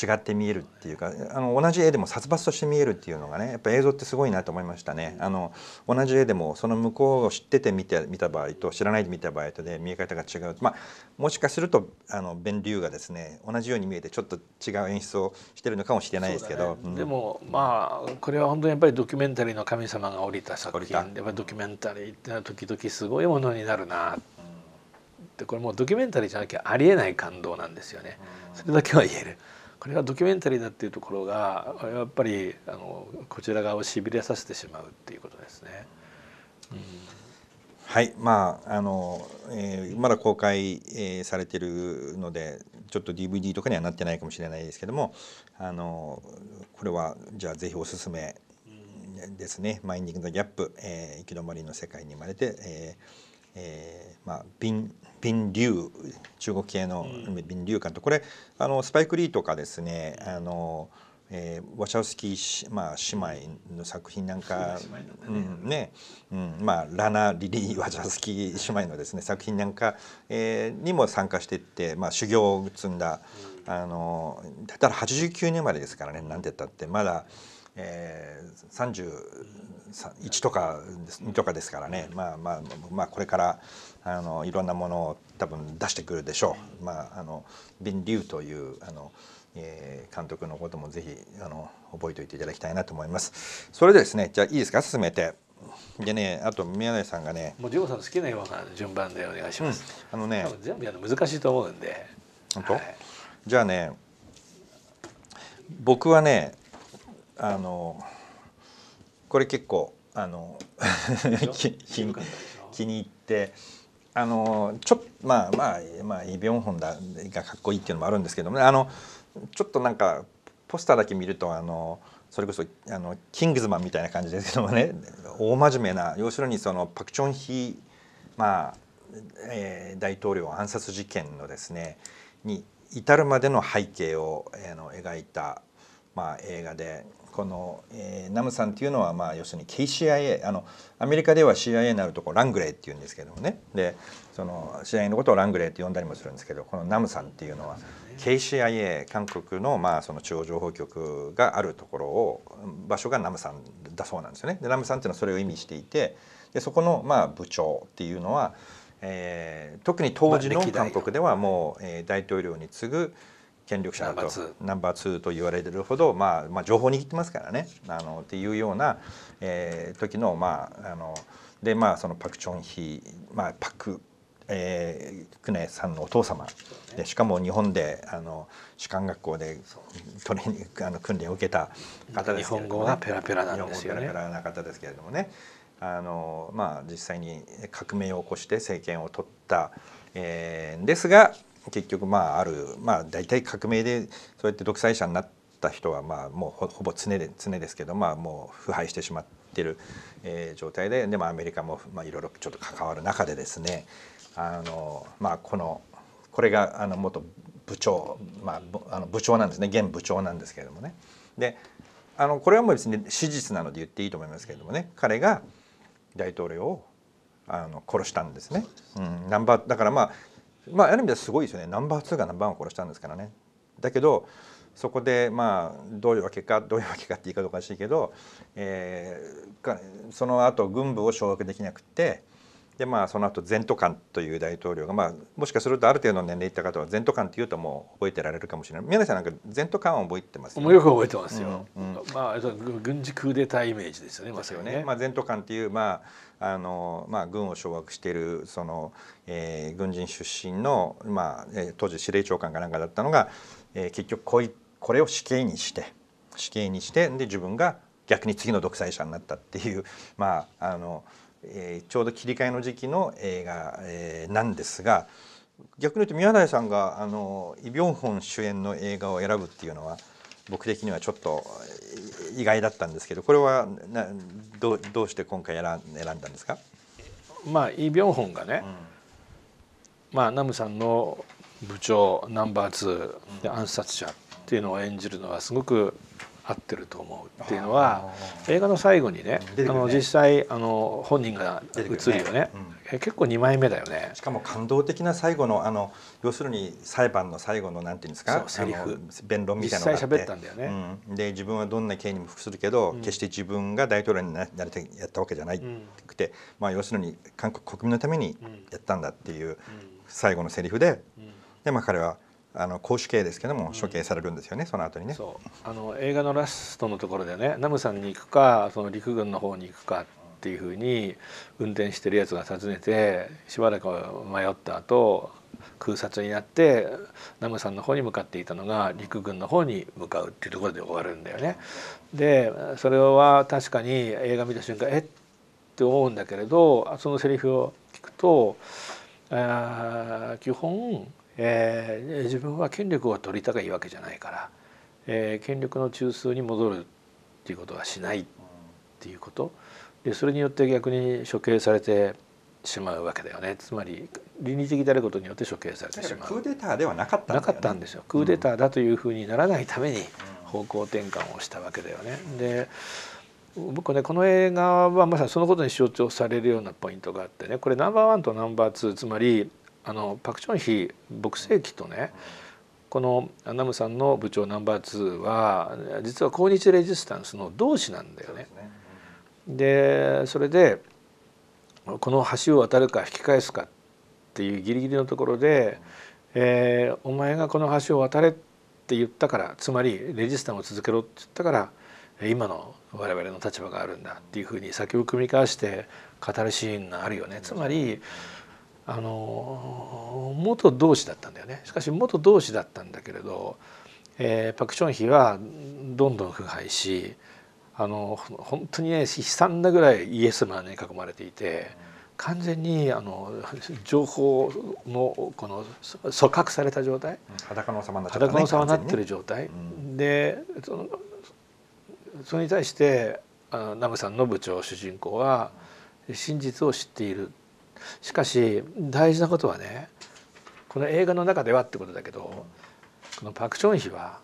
違って見えるっていうかあの同じ絵でも殺伐として見えるっていうのがねやっぱ映像ってすごいなと思いましたね。あの同じ絵でもその向こうを知ってて見て見た場合と知らないで見た場合とで見え方が違う、まあ、もしかするとあの弁流がですね同じように見えてちょっと違う演出をしてるのかもしれないですけど、ねうん、でもまあこれは本当にやっぱりドキュメンタリーの神様が降りた作品たやっぱドキュメンタリーってのは時々すごいものになるなでこれもうドキュメンタリーじゃなきゃありえない感動なんですよね。それだけは言える。これがドキュメンタリーだっていうところがやっぱりあのこちら側をしびれさせてしまうっていうことですね。うんはい、まああの、えー、まだ公開、えー、されてるのでちょっと DVD とかにはなってないかもしれないですけどもあのこれはじゃあぜひおすすめですね「マインディング・ザ・ギャップ、えー、行き止まりの世界に生まれて」えーえーまあ、ピンビン・リュウ中国系のビン・リュウ監督これあのスパイク・リーとかですねあの、えー、ワシャウスキー、まあ、姉妹の作品なんか、ね、うん、まあ、ラナ・リリー・ワシャウスキー姉妹のですね作品なんか、えー、にも参加していって、まあ、修行を積んだ、あのだったら89年までですからねなんて言ったってまだ。えー、31とか2とかですからね、まあまあまあこれからあのいろんなものを多分出してくるでしょう。まあ、あのビン・リュウというあの、えー、監督のこともぜひあの覚えておいていただきたいなと思います。それでですねじゃあいいですか進めて。でね、あと宮根さんがね、もうジョーさん好きなような順番でお願いします。うん、あのね、全部やるの難しいと思うんで。本当、はい、じゃあね、僕はね、あのこれ結構あの 気に入って。あのちょまあまあまあイ・ビョンホンだがかっこいいっていうのもあるんですけども、ね、あのちょっとなんかポスターだけ見るとあのそれこそあのキングズマンみたいな感じですけどもね大真面目な要するにそのパク・チョンヒ、まあえー、大統領暗殺事件のですねに至るまでの背景を、えー、の描いた、まあ、映画でこの、えー、ナムさんっていうのは、まあ、要するに KCIA あのアメリカでは CIA になるとこラングレーっていうんですけどもねでその CIA のことをラングレーって呼んだりもするんですけどこのナムさんっていうのは KCIA 韓国の,、まあその中央情報局があるところを場所がナムさんだそうなんですよね。でナムさんっていうのはそれを意味していてでそこの、まあ、部長っていうのは、えー、特に当時の韓国ではもう、えー、大統領に次ぐ、権力者だとナンバー2と言われてるほど、まあ、まあ情報握ってますからねあのっていうような、えー、時のまああのでまあそのパク・チョンヒ、まあ、パクえー、久根さんのお父様でしかも日本であの士官学校でトレーニングあの訓練を受けた方ですけれども、ね、日本語がペラペラなんですよね。ペラペラな方ですけれどもねあの、まあ、実際に革命を起こして政権を取った、えー、ですが結局まああるまあ大体革命でそうやって独裁者になった人はまあもうほぼ常で常ですけどまあもう腐敗してしまってる、えー、状態ででもアメリカもまあいろいろちょっと関わる中でですねあのまあこのこれがあの元部長、まあ、あの部長なんですね現部長なんですけれどもね。であのこれはもうですね史実なので言っていいと思いますけれどもね彼が大統領をあの殺したんですね。うん、ナンバーだからまあまあある意味ではすごいですよねナンバー2がナンバー1を殺したんですからねだけどそこでまあどういうわけかどういうわけかって言い方おかしいけど、えー、その後軍部を掌握できなくてでまあその後前ントという大統領が、まあ、もしかするとある程度の年齢いった方は前ントカっていうともう覚えてられるかもしれない宮根さんなんか前ントを覚えてますよ、ね、よく覚えてますよ、うん、まあ、軍事クーデターイメージですよねまさにね、まあ、前ントカっていう、まああのまあ、軍を掌握しているその、えー、軍人出身の、まあ、当時司令長官かなんかだったのが、えー、結局こいこれを死刑にして死刑にしてで自分が逆に次の独裁者になったっていうまああのえー、ちょうど切り替えの時期の映画、えー、なんですが逆に言うと宮台さんがあのイ・ビョンホン主演の映画を選ぶっていうのは僕的にはちょっと意外だったんですけどこれはなどどうして今回選選んだんですかまあイ・ビョンホンがね、うん、まあ、ナムさんの部長ナンバー2で暗殺者っていうのを演じるのはすごく合ってると思うっていうのは映画の最後にね、ね、あの実際あの本人が映るよね、ねうん、結構2枚目だよねしかも感動的な最後のあの要するに裁判の最後のなんていうんですかセリフ弁論みたいなのが実際喋ったんだよね、うん、で自分はどんな刑にも服するけど、うん、決して自分が大統領になれてやったわけじゃないくて、まあ、要するに韓国国民のためにやったんだっていう最後のセリフで、でまあ彼は「あの公主刑ですけども処刑されるんですよね、うん、その後にねあの映画のラストのところでねナムさんに行くかその陸軍の方に行くかっていうふうに運転してるやつが訪ねてしばらく迷った後空撮になってナムさんの方に向かっていたのが陸軍の方に向かうっていうところで終わるんだよね。でそれは確かに映画見た瞬間えって思うんだけれどそのセリフを聞くと基本えー、自分は権力を取りたがいいわけじゃないから、えー、権力の中枢に戻るっていうことはしないっていうことでそれによって逆に処刑されてしまうわけだよねつまり倫理的であることによって処刑されてしまうクーデターではなかった、ね、なかったんですよクーデターだというふうにならないために方向転換をしたわけだよね。で僕ねこの映画はまさにそのことに象徴されるようなポイントがあってねこれナンバーワンとナンバーツーつまりあのパク・チョンヒ牧世紀とねこのナムさんの部長ナンバー2は実は抗日レジスタンスの同志なんだよね。で、それでこの橋を渡るか引き返すかっていうギリギリのところで、えー、お前がこの橋を渡れって言ったからつまりレジスタンを続けろって言ったから今の我々の立場があるんだっていうふうに先を組み交わして語るシーンがあるよね。つまり、あの元同士だったんだよねしかし元同志だったんだけれど、えー、パク・チョンヒはどんどん腐敗しあの本当にね悲惨なぐらいイエスマンに囲まれていて完全にあの情報のこの組閣された状態裸の様裸の様になってる状態、でそのそれに対してあのナムさんの部長主人公は真実を知っているしかし大事なことはねこの映画の中ではってことだけどこのパク・チョンヒは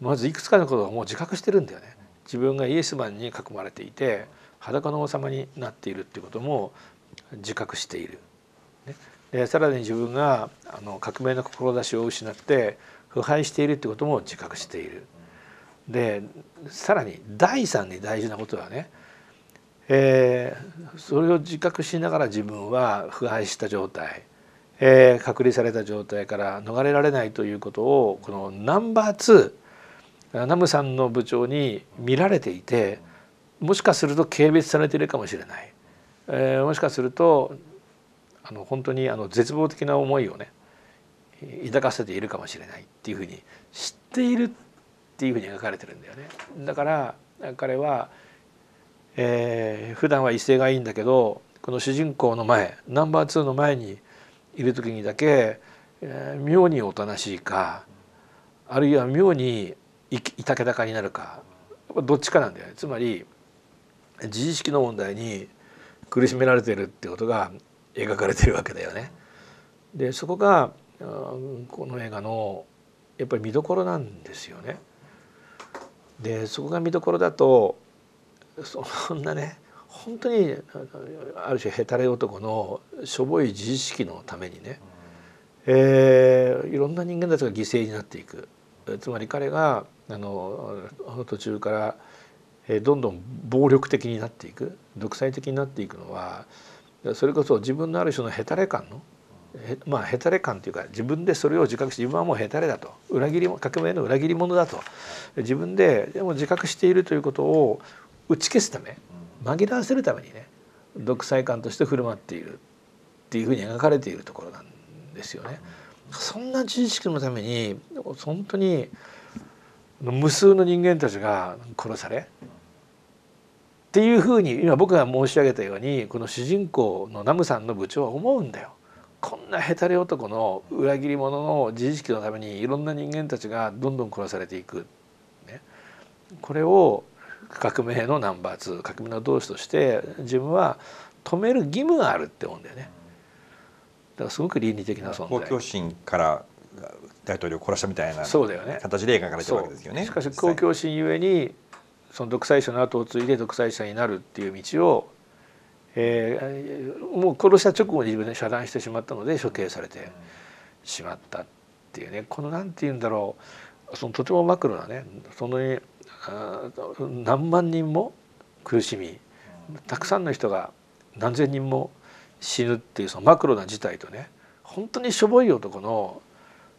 まずいくつかのことをもう自覚してるんだよね。自分がイエスマンに囲まれていて裸の王様になっているっていうことも自覚している。ね、でさらに自分があの革命の志を失って腐敗しているってことも自覚している。でさらに第三に大事なことはねえー、それを自覚しながら自分は腐敗した状態、えー、隔離された状態から逃れられないということをこのナンバー2ナムさんの部長に見られていてもしかすると軽蔑されているかもしれない、えー、もしかするとあの本当にあの絶望的な思いをね抱かせているかもしれないっていうふうに知っているっていうふうに描かれてるんだよね。だから彼はえー、普段は威勢がいいんだけどこの主人公の前ナンバー2の前にいる時にだけ、えー、妙におとなしいかあるいは妙にいたけたかになるかどっちかなんだよつまり自意識の問題に苦しめられてるってことが描かれてるわけだよね。でそこがこの映画のやっぱり見どころなんですよね。でそこが見どころだと そんなね本当にある種へたれ男のしょぼい自意識のためにね、えー、いろんな人間たちが犠牲になっていくつまり彼があの途中からどんどん暴力的になっていく独裁的になっていくのはそれこそ自分のある種のへたれ感のまあへたれ感というか自分でそれを自覚して自分はもうへたれだと裏切り革命の裏切り者だと自分ででも自覚しているということを打ち消すため紛らわせるためにね独裁官として振る舞っているっていうふうに描かれているところなんですよね。そんな知識のために本当に無数の人間たちが殺されっていうふうに今僕が申し上げたようにこの主人公のナムさんの部長は思うんだよ。こんなへたれ男の裏切り者の自意識のためにいろんな人間たちがどんどん殺されていく、ね、これを革命のナンバー2革命の同志として自分は止める義務があるって思うんだよね。だからすごく倫理的な存在。公共心から大統領を殺したみたいな形で描かれてるわけですよね。よねしかし公共心ゆえにその独裁者の後を継いで独裁者になるっていう道を、えー、もう殺した直後に自分で遮断してしまったので処刑されてしまったっていうねこの何て言うんだろうそのとてもマクロなねその何万人も苦しみたくさんの人が何千人も死ぬっていうそのマクロな事態とね本当にしょぼい男の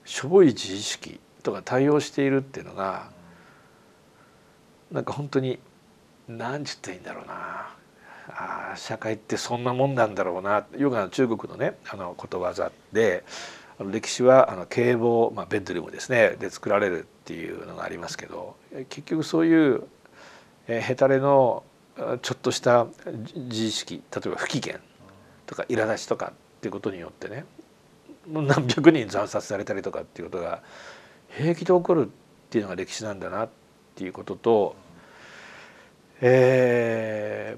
しょぼい自意識とか対応しているっていうのがなんか本当に何て言っていいんだろうなあ社会ってそんなもんなんだろうなヨガの中国のねあのことわざで歴史はあの警棒、まあ、ベッドルームですねで作られるっていうのがありますけど結局そういうへたれのちょっとした自意識例えば不機嫌とか苛立ちとかっていうことによってね何百人惨殺されたりとかっていうことが平気で起こるっていうのが歴史なんだなっていうことと、え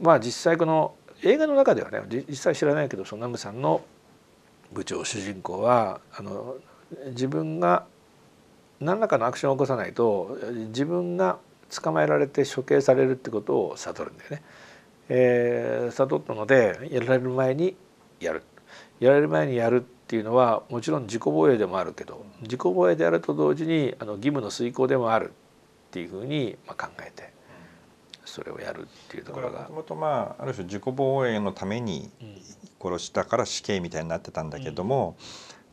ー、まあ実際この映画の中ではね実際知らないけどそのナムさんの「部長主人公はあの自分が何らかのアクションを起こさないと自分が捕まえられて処刑されるってことを悟るんだよね。えー、悟ったのでやられる前にやるやられる前にやるっていうのはもちろん自己防衛でもあるけど自己防衛であると同時にあの義務の遂行でもあるっていうふうに考えてそれをやるっていうところが。もともとまあある種自己防衛のために殺したから死刑みたいになってたんだけども、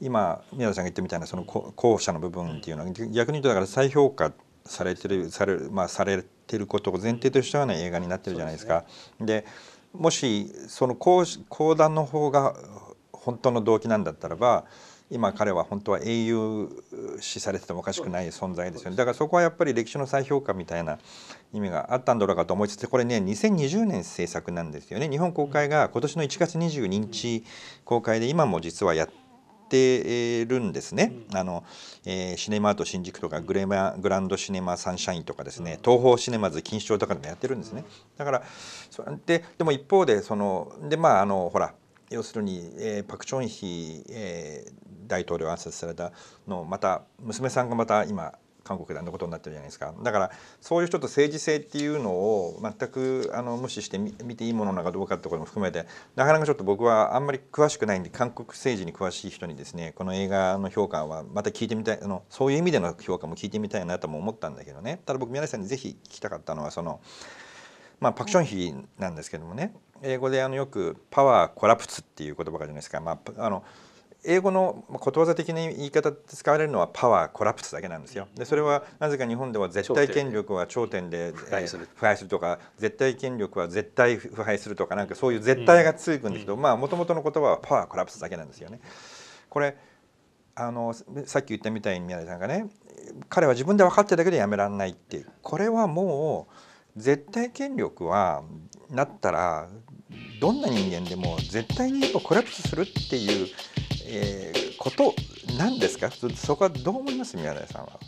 今宮田さんが言ったみたいなその後者の部分っていうのは逆に言うとだから再評価されてるされ,、まあ、されてることを前提としたような映画になってるじゃないですか。でもしその講談の方が本当の動機なんだったらば今彼は本当は英雄視されててもおかしくない存在ですよねだからそこはやっぱり歴史の再評価みたいな意味があったんだろうかと思いつつこれね2020年制作なんですよね日本公開が今年の1月22日公開で今も実はやっててるんですね、あのえー、シネマート新宿とかグレマグランドシネマサンシャインとかですね東方シネマズ錦糸町とかでもやってるんですねだからそででも一方でそのでまああのほら要するに、えー、パク・チョンヒ、えー、大統領暗殺されたのまた娘さんがまた今韓国であんなことになってるじゃないですかだからそういうちょっと政治性っていうのを全くあの無視してみ見ていいものなのかどうかってことも含めてなかなかちょっと僕はあんまり詳しくないんで韓国政治に詳しい人にですねこの映画の評価はまた聞いてみたいあのそういう意味での評価も聞いてみたいなとも思ったんだけどねただ僕宮根さんにぜひ聞きたかったのはその。まあ、パク・ションヒなんですけどもね英語であのよく「パワー・コラプツ」っていう言葉があるじゃないですか、まあ、あの英語のことわざ的な言い方で使われるのはパワーコラプスだけなんですよ。でそれはなぜか日本では絶対権力は頂点で腐敗する,、とか絶対権力は絶対腐敗するとかなんかそういう絶対がついくんですけど、まあもともとの言葉はパワーコラプスだけなんですよね。これあのさっき言ったみたいに宮根さんがね彼は自分で分かってるだけでやめられないってこれはもう絶対権力はなったらどんな人間でも絶対にやっぱコラプスするっていうえー、ことなんですかそこはどう思います宮台さんは。